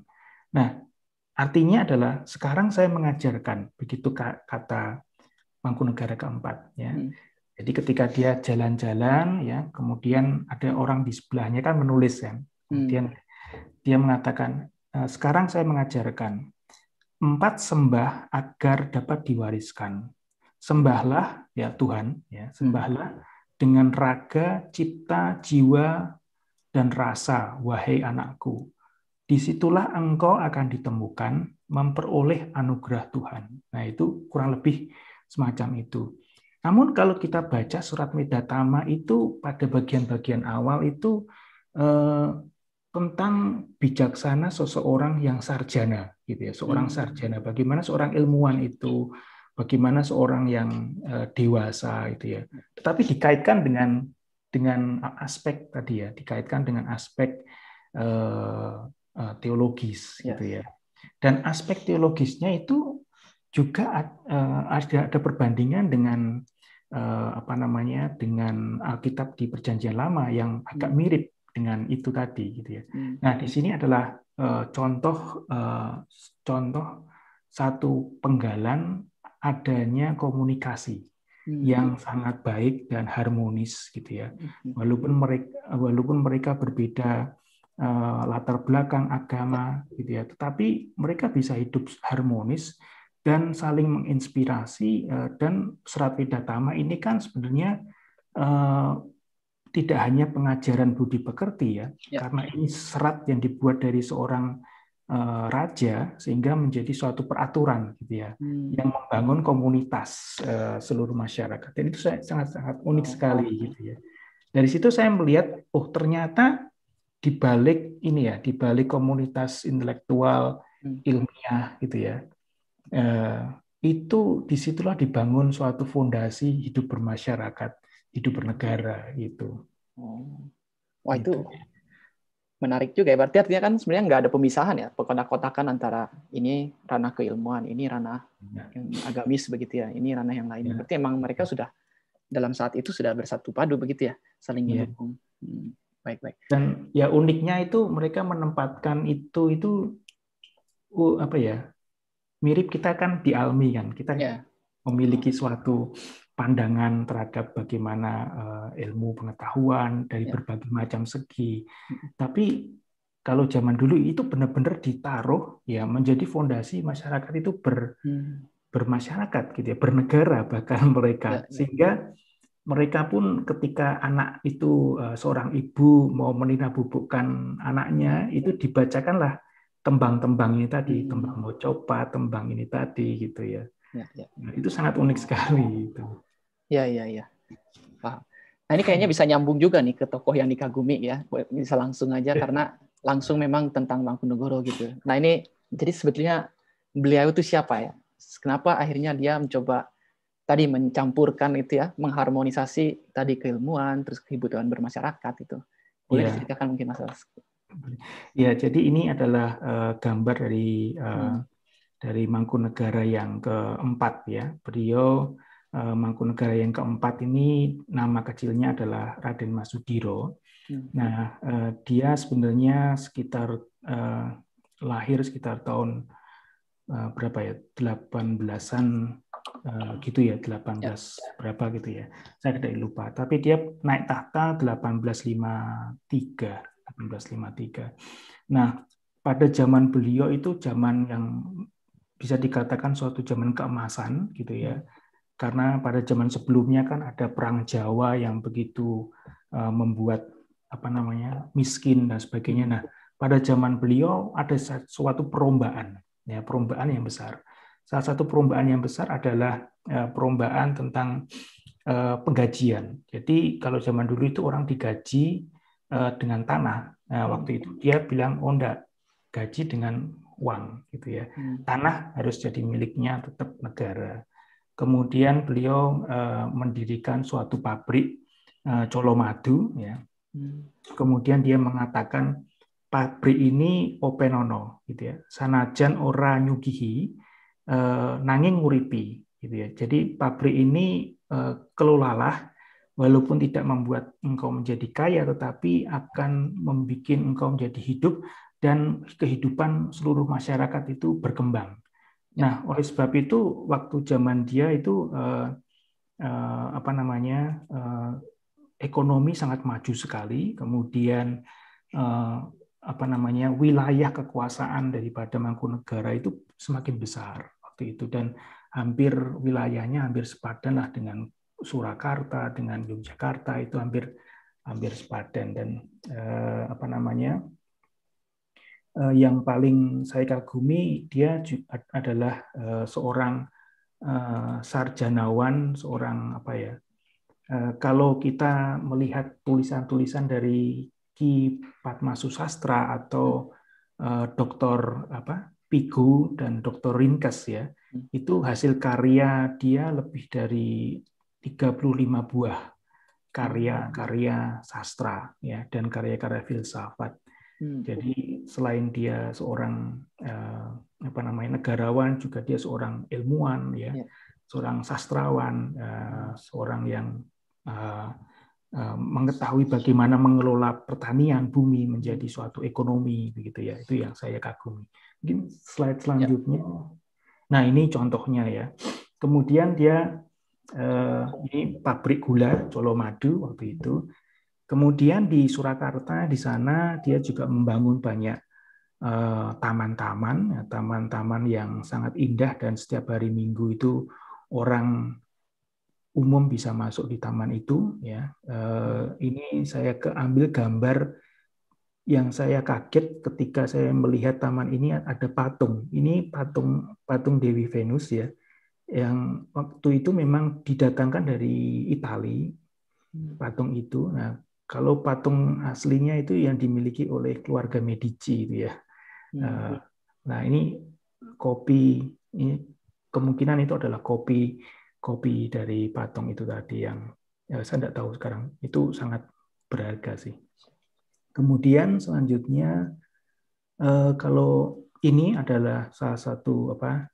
Nah, Artinya adalah sekarang saya mengajarkan, begitu kata Mangkunegara keempat. Ya. Hmm. Jadi ketika dia jalan-jalan, ya, kemudian ada orang di sebelahnya kan menulis kan, kemudian hmm. dia mengatakan, eh, sekarang saya mengajarkan empat sembah agar dapat diwariskan. Sembahlah ya Tuhan, ya, hmm. sembahlah dengan raga, cipta, jiwa, dan rasa, wahai anakku disitulah engkau akan ditemukan memperoleh anugerah Tuhan. Nah, itu kurang lebih semacam itu. Namun kalau kita baca surat Medatama itu pada bagian-bagian awal itu eh, tentang bijaksana seseorang yang sarjana gitu ya, seorang hmm. sarjana. Bagaimana seorang ilmuwan itu, bagaimana seorang yang eh, dewasa itu ya. Tetapi dikaitkan dengan dengan aspek tadi ya, dikaitkan dengan aspek eh, Eh, teologis ya. gitu ya. Dan aspek teologisnya itu juga eh, ada ada perbandingan dengan eh, apa namanya dengan Alkitab di Perjanjian Lama yang agak hmm. mirip dengan itu tadi gitu ya. Hmm. Nah, di sini adalah contoh contoh satu penggalan adanya komunikasi hmm. yang sangat baik dan harmonis gitu ya. Walaupun mereka walaupun mereka berbeda Eh, latar belakang agama gitu ya tetapi mereka bisa hidup harmonis dan saling menginspirasi eh, dan serat Vedatama ini kan sebenarnya eh, tidak hanya pengajaran budi pekerti ya, ya karena ini serat yang dibuat dari seorang raja sehingga menjadi suatu peraturan gitu ya hmm. yang membangun komunitas seluruh masyarakat. Dan itu sangat-sangat unik oh. sekali gitu ya. Dari situ saya melihat oh ternyata di balik ini ya, di balik komunitas intelektual hmm. ilmiah gitu ya. Eh, itu disitulah dibangun suatu fondasi hidup bermasyarakat, hidup bernegara gitu. Oh. Wah itu gitu. menarik juga ya. Berarti artinya kan sebenarnya nggak ada pemisahan ya, pengkotak-kotakan antara ini ranah keilmuan, ini ranah ya. yang agamis begitu ya, ini ranah yang lain. Ya. Berarti emang mereka iya. sudah dalam saat itu sudah bersatu padu begitu ya, saling iya. mendukung. Ya baik baik dan ya uniknya itu mereka menempatkan itu itu uh, apa ya mirip kita kan di almi kan kita yeah. memiliki suatu pandangan terhadap bagaimana uh, ilmu pengetahuan dari yeah. berbagai macam segi tapi kalau zaman dulu itu benar-benar ditaruh ya menjadi fondasi masyarakat itu ber hmm. bermasyarakat gitu ya bernegara [LAUGHS] bahkan mereka yeah. Ya. sehingga mereka pun ketika anak itu eh, seorang ibu mau menina anaknya itu ya. dibacakanlah tembang-tembang ini tadi, hmm. tembang mau coba tembang ini tadi gitu ya. ya, ya. Nah, itu sangat unik sekali itu. Ya ya ya. Paham. Nah ini kayaknya bisa nyambung juga nih ke tokoh yang dikagumi ya. Bisa langsung aja ya. karena langsung memang tentang Mangkunegoro gitu. Nah ini jadi sebetulnya beliau itu siapa ya? Kenapa akhirnya dia mencoba tadi mencampurkan itu ya, mengharmonisasi tadi keilmuan, terus kebutuhan bermasyarakat itu. Boleh yeah. diceritakan mungkin Mas Ya, jadi ini adalah uh, gambar dari uh, hmm. dari Mangkunegara yang keempat ya. Beliau uh, Mangkunegara yang keempat ini nama kecilnya adalah Raden Masudiro. Hmm. Nah, uh, dia sebenarnya sekitar uh, lahir sekitar tahun berapa ya? 18-an Eh, gitu ya 18 ya, ya. berapa gitu ya saya tidak lupa tapi dia naik tahta 1853 1853 nah pada zaman beliau itu zaman yang bisa dikatakan suatu zaman keemasan gitu ya karena pada zaman sebelumnya kan ada perang Jawa yang begitu eh, membuat apa namanya miskin dan sebagainya nah pada zaman beliau ada suatu perombaan ya perombaan yang besar Salah satu perombaan yang besar adalah eh, perombaan tentang eh, penggajian. Jadi kalau zaman dulu itu orang digaji eh, dengan tanah. Nah, hmm. waktu itu dia bilang oh enggak, gaji dengan uang gitu ya. Hmm. Tanah harus jadi miliknya tetap negara. Kemudian beliau mendirikan suatu pabrik colomadu ya. Hmm. Kemudian dia mengatakan pabrik ini openono gitu ya. Sanajan ora nyugihi eh, nanging nguripi gitu ya. Jadi pabrik ini eh, walaupun tidak membuat engkau menjadi kaya tetapi akan membuat engkau menjadi hidup dan kehidupan seluruh masyarakat itu berkembang. Ya. Nah, oleh sebab itu waktu zaman dia itu eh, eh, apa namanya eh, ekonomi sangat maju sekali, kemudian eh, apa namanya wilayah kekuasaan daripada Mangkunegara itu semakin besar waktu itu dan hampir wilayahnya hampir sepadan lah dengan Surakarta dengan Yogyakarta itu hampir hampir sepadan dan eh, apa namanya eh, yang paling saya kagumi dia juga adalah eh, seorang eh, sarjanawan seorang apa ya eh, kalau kita melihat tulisan-tulisan dari Ki Padmasusastra atau eh, Doktor apa Pigu dan Dr. Rinkes ya, hmm. itu hasil karya dia lebih dari 35 buah karya-karya hmm. sastra ya dan karya-karya filsafat. Hmm. Jadi selain dia seorang eh, apa namanya negarawan juga dia seorang ilmuwan ya, ya. seorang sastrawan, eh, seorang yang eh, Eh, mengetahui bagaimana mengelola pertanian bumi menjadi suatu ekonomi begitu ya itu yang saya kagumi mungkin slide ya. selanjutnya nah ini contohnya ya kemudian dia eh, ini pabrik gula Colomadu waktu itu kemudian di Surakarta di sana dia juga membangun banyak eh, taman-taman ya, taman-taman yang sangat indah dan setiap hari Minggu itu orang umum bisa masuk di taman itu. Ya, eh, ini saya keambil gambar yang saya kaget ketika saya melihat taman ini ada patung. Ini patung patung Dewi Venus ya, yang waktu itu memang didatangkan dari Italia hmm. patung itu. Nah, kalau patung aslinya itu yang dimiliki oleh keluarga Medici itu ya. Hmm. Eh, nah, ini kopi ini kemungkinan itu adalah kopi kopi dari patung itu tadi yang ya saya tidak tahu sekarang itu sangat berharga sih. Kemudian selanjutnya eh, kalau ini adalah salah satu apa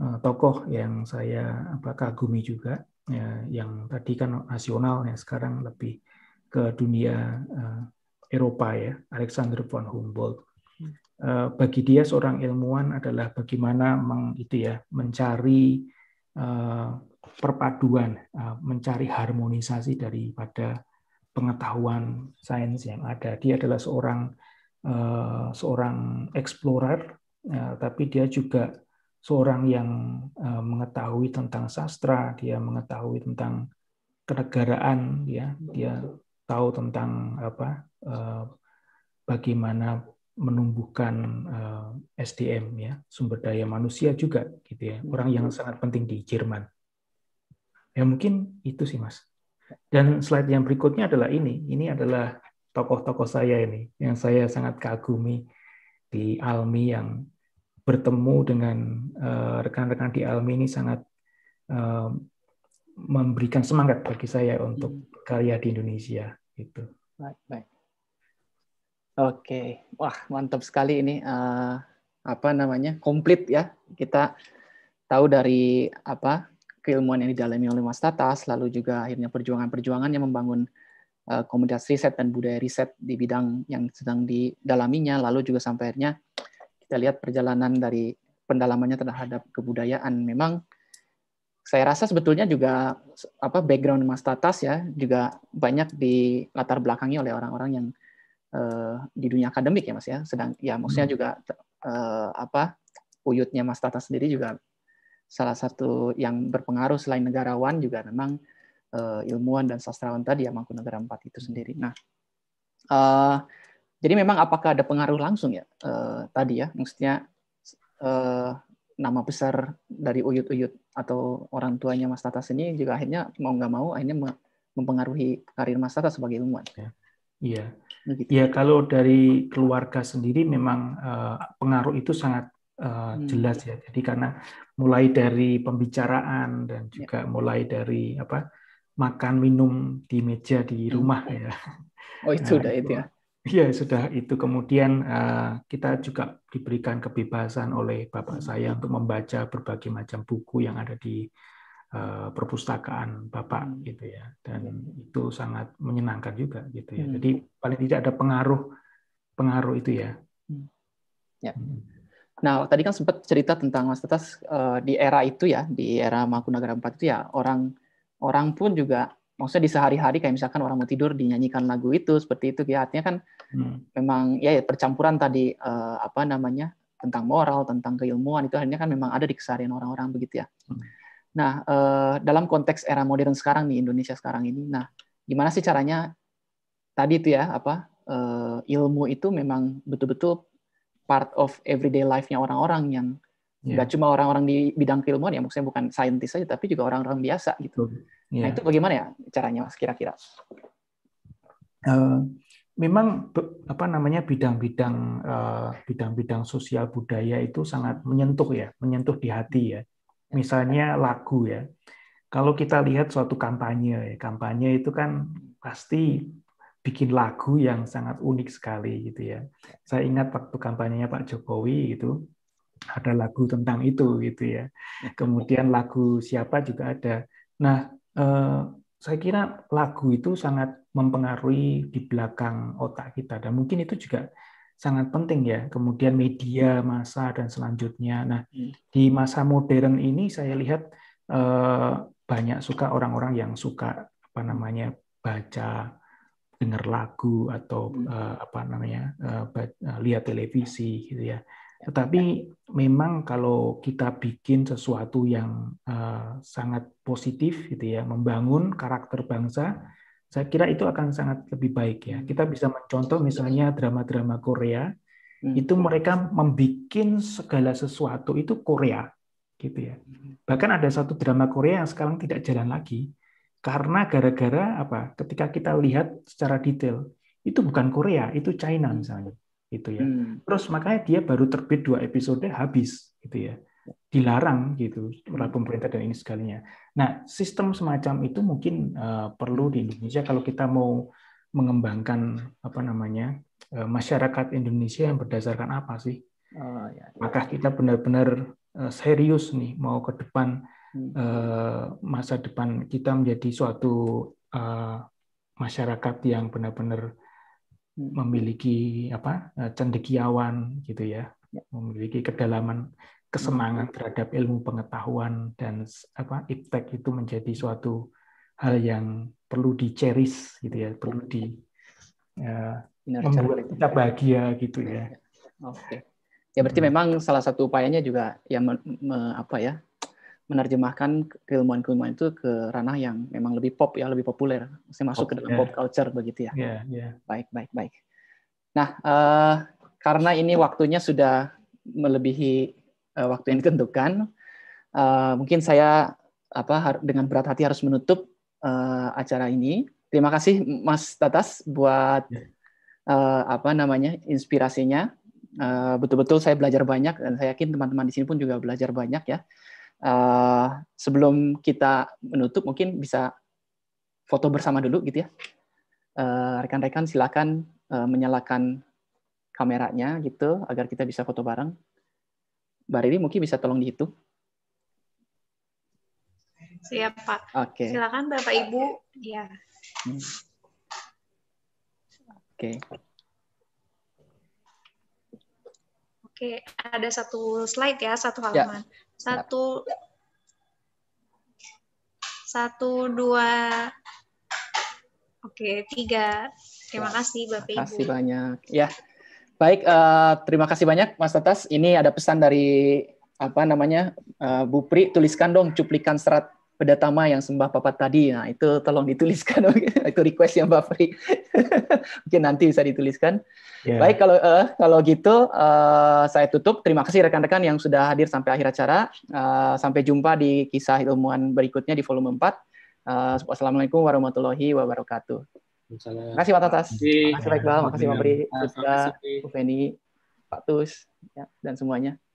eh, tokoh yang saya apa kagumi juga ya, yang tadi kan nasional yang sekarang lebih ke dunia eh, Eropa ya Alexander von Humboldt. Eh, bagi dia seorang ilmuwan adalah bagaimana meng, itu ya mencari eh, perpaduan, eh, mencari harmonisasi daripada pengetahuan sains yang ada. Dia adalah seorang eh, seorang explorer, eh, tapi dia juga seorang yang mengetahui tentang sastra, dia mengetahui tentang kenegaraan, ya, dia tahu tentang apa bagaimana menumbuhkan SDM ya sumber daya manusia juga gitu ya orang yang sangat penting di Jerman Ya mungkin itu sih Mas. Dan slide yang berikutnya adalah ini. Ini adalah tokoh-tokoh saya ini yang saya sangat kagumi di Almi yang bertemu dengan eh, rekan-rekan uh, di Almi ini sangat uh, memberikan semangat bagi saya untuk hmm. karya di Indonesia itu. Baik, baik. Oke, wah mantap sekali ini uh, apa namanya komplit ya kita tahu dari apa keilmuan yang didalami oleh Mas Tatas, lalu juga akhirnya perjuangan-perjuangan yang membangun uh, komunitas riset dan budaya riset di bidang yang sedang didalaminya, lalu juga sampai akhirnya kita lihat perjalanan dari pendalamannya terhadap kebudayaan. Memang saya rasa sebetulnya juga apa background Mas Tatas ya juga banyak di latar belakangnya oleh orang-orang yang uh, di dunia akademik ya Mas ya. Sedang ya maksudnya hmm. juga uh, apa uyutnya Mas Tatas sendiri juga salah satu yang berpengaruh selain negarawan juga memang uh, ilmuwan dan sastrawan tadi yang ya negara empat itu sendiri. Nah, uh, jadi memang apakah ada pengaruh langsung ya uh, tadi ya, maksudnya uh, nama besar dari uyut-uyut atau orang tuanya Mas Tatas ini juga akhirnya mau nggak mau akhirnya mempengaruhi karir Mas Tatas sebagai ilmuwan. Ya. Iya. Iya. kalau dari keluarga sendiri memang uh, pengaruh itu sangat Eh, hmm. jelas ya. Jadi karena mulai dari pembicaraan dan ya. juga ya. mulai dari apa makan minum di meja di hmm. rumah ya. Oh, [LAUGHS] oh itu nah, sudah itu ya. Iya sudah itu kemudian eh, kita juga diberikan kebebasan oleh bapak hmm. saya untuk membaca berbagai macam buku yang ada di eh, perpustakaan bapak gitu ya dan ya. itu sangat menyenangkan juga gitu ya jadi paling tidak ada pengaruh pengaruh itu ya. Ya. Nah, tadi kan sempat cerita tentang Mas Tetas uh, di era itu ya, di era Mangkunagara 4 itu ya orang orang pun juga maksudnya di sehari-hari kayak misalkan orang mau tidur dinyanyikan lagu itu seperti itu ya artinya kan hmm. memang ya, ya percampuran tadi uh, apa namanya tentang moral, tentang keilmuan itu akhirnya kan memang ada di keseharian orang-orang begitu ya. Hmm. Nah, uh, dalam konteks era modern sekarang nih Indonesia sekarang ini, nah gimana sih caranya tadi itu ya apa uh, ilmu itu memang betul-betul part of everyday life-nya orang-orang yang nggak yeah. cuma orang-orang di bidang keilmuan ya maksudnya bukan saintis saja tapi juga orang-orang biasa gitu. Nah, yeah. Nah itu bagaimana ya caranya mas kira-kira? Uh, memang apa namanya bidang-bidang uh, bidang-bidang sosial budaya itu sangat menyentuh ya, menyentuh di hati ya. Misalnya lagu ya. Kalau kita lihat suatu kampanye, kampanye itu kan pasti bikin lagu yang sangat unik sekali gitu ya. Saya ingat waktu kampanyenya Pak Jokowi itu ada lagu tentang itu gitu ya. Kemudian lagu siapa juga ada. Nah, eh, saya kira lagu itu sangat mempengaruhi di belakang otak kita dan mungkin itu juga sangat penting ya. Kemudian media, masa dan selanjutnya. Nah, hmm. di masa modern ini saya lihat eh, banyak suka orang-orang yang suka apa namanya baca dengar lagu atau hmm. uh, apa namanya uh, uh, lihat televisi gitu ya. ya Tetapi ya. memang kalau kita bikin sesuatu yang uh, sangat positif gitu ya, membangun karakter bangsa, saya kira itu akan sangat lebih baik ya. Hmm. Kita bisa mencontoh ya. misalnya drama-drama Korea, hmm. itu mereka membuat segala sesuatu itu Korea gitu ya. Hmm. Bahkan ada satu drama Korea yang sekarang tidak jalan lagi, karena gara-gara apa? Ketika kita lihat secara detail, itu bukan Korea, itu China hmm. misalnya, gitu ya. Hmm. Terus makanya dia baru terbit dua episode habis, gitu ya. Dilarang gitu oleh hmm. pemerintah dan ini sekalinya Nah, sistem semacam itu mungkin uh, perlu di Indonesia kalau kita mau mengembangkan apa namanya uh, masyarakat Indonesia yang berdasarkan apa sih? Oh, ya, Maka ya. kita benar-benar eh, serius nih mau ke depan Hmm. Eh, masa depan kita menjadi suatu eh, masyarakat yang benar-benar hmm. memiliki apa eh, cendekiawan gitu ya. ya, memiliki kedalaman kesenangan hmm. terhadap ilmu pengetahuan dan apa iptek itu menjadi suatu hal yang perlu diceris gitu ya, perlu di uh, membuat kita ya. bahagia gitu ya. ya. Oke. Okay. Ya berarti memang salah satu upayanya juga yang me, me, apa ya menerjemahkan keilmuan-keilmuan itu ke ranah yang memang lebih pop ya, lebih populer, Saya masuk pop, ke dalam yeah. pop culture begitu ya. Yeah, yeah. Baik, baik, baik. Nah, uh, karena ini waktunya sudah melebihi uh, waktu yang ditentukan, uh, mungkin saya apa dengan berat hati harus menutup uh, acara ini. Terima kasih Mas Tatas buat uh, apa namanya inspirasinya. Betul-betul uh, betul -betul saya belajar banyak dan saya yakin teman-teman di sini pun juga belajar banyak ya. Uh, sebelum kita menutup, mungkin bisa foto bersama dulu gitu ya. Eh, rekan-rekan uh, silakan uh, menyalakan kameranya gitu agar kita bisa foto bareng. Mbak Riri mungkin bisa tolong dihitung. Siap Pak. Oke. Okay. Silakan Bapak Ibu. Ya. Hmm. Oke. Okay. Oke, ada satu slide ya, satu ya. halaman. Ya. Satu, satu, dua, oke, tiga. Terima kasih Bapak Ibu. Terima kasih banyak. Ya, baik. Uh, terima kasih banyak Mas Tatas. Ini ada pesan dari apa namanya uh, Bu Pri. Tuliskan dong cuplikan serat Pedatama yang sembah papa tadi. Nah, itu tolong dituliskan. [LAUGHS] itu request yang Mbak Fri. [LAUGHS] Mungkin nanti bisa dituliskan. Yeah. Baik, kalau uh, kalau gitu uh, saya tutup. Terima kasih rekan-rekan yang sudah hadir sampai akhir acara. Uh, sampai jumpa di kisah ilmuwan berikutnya di volume 4. Uh, Wassalamualaikum warahmatullahi wabarakatuh. Terima kasih Pak Tatas. Terima kasih Pak Iqbal. Terima kasih Pak Pak Feni, Pak Tus, ya, dan semuanya.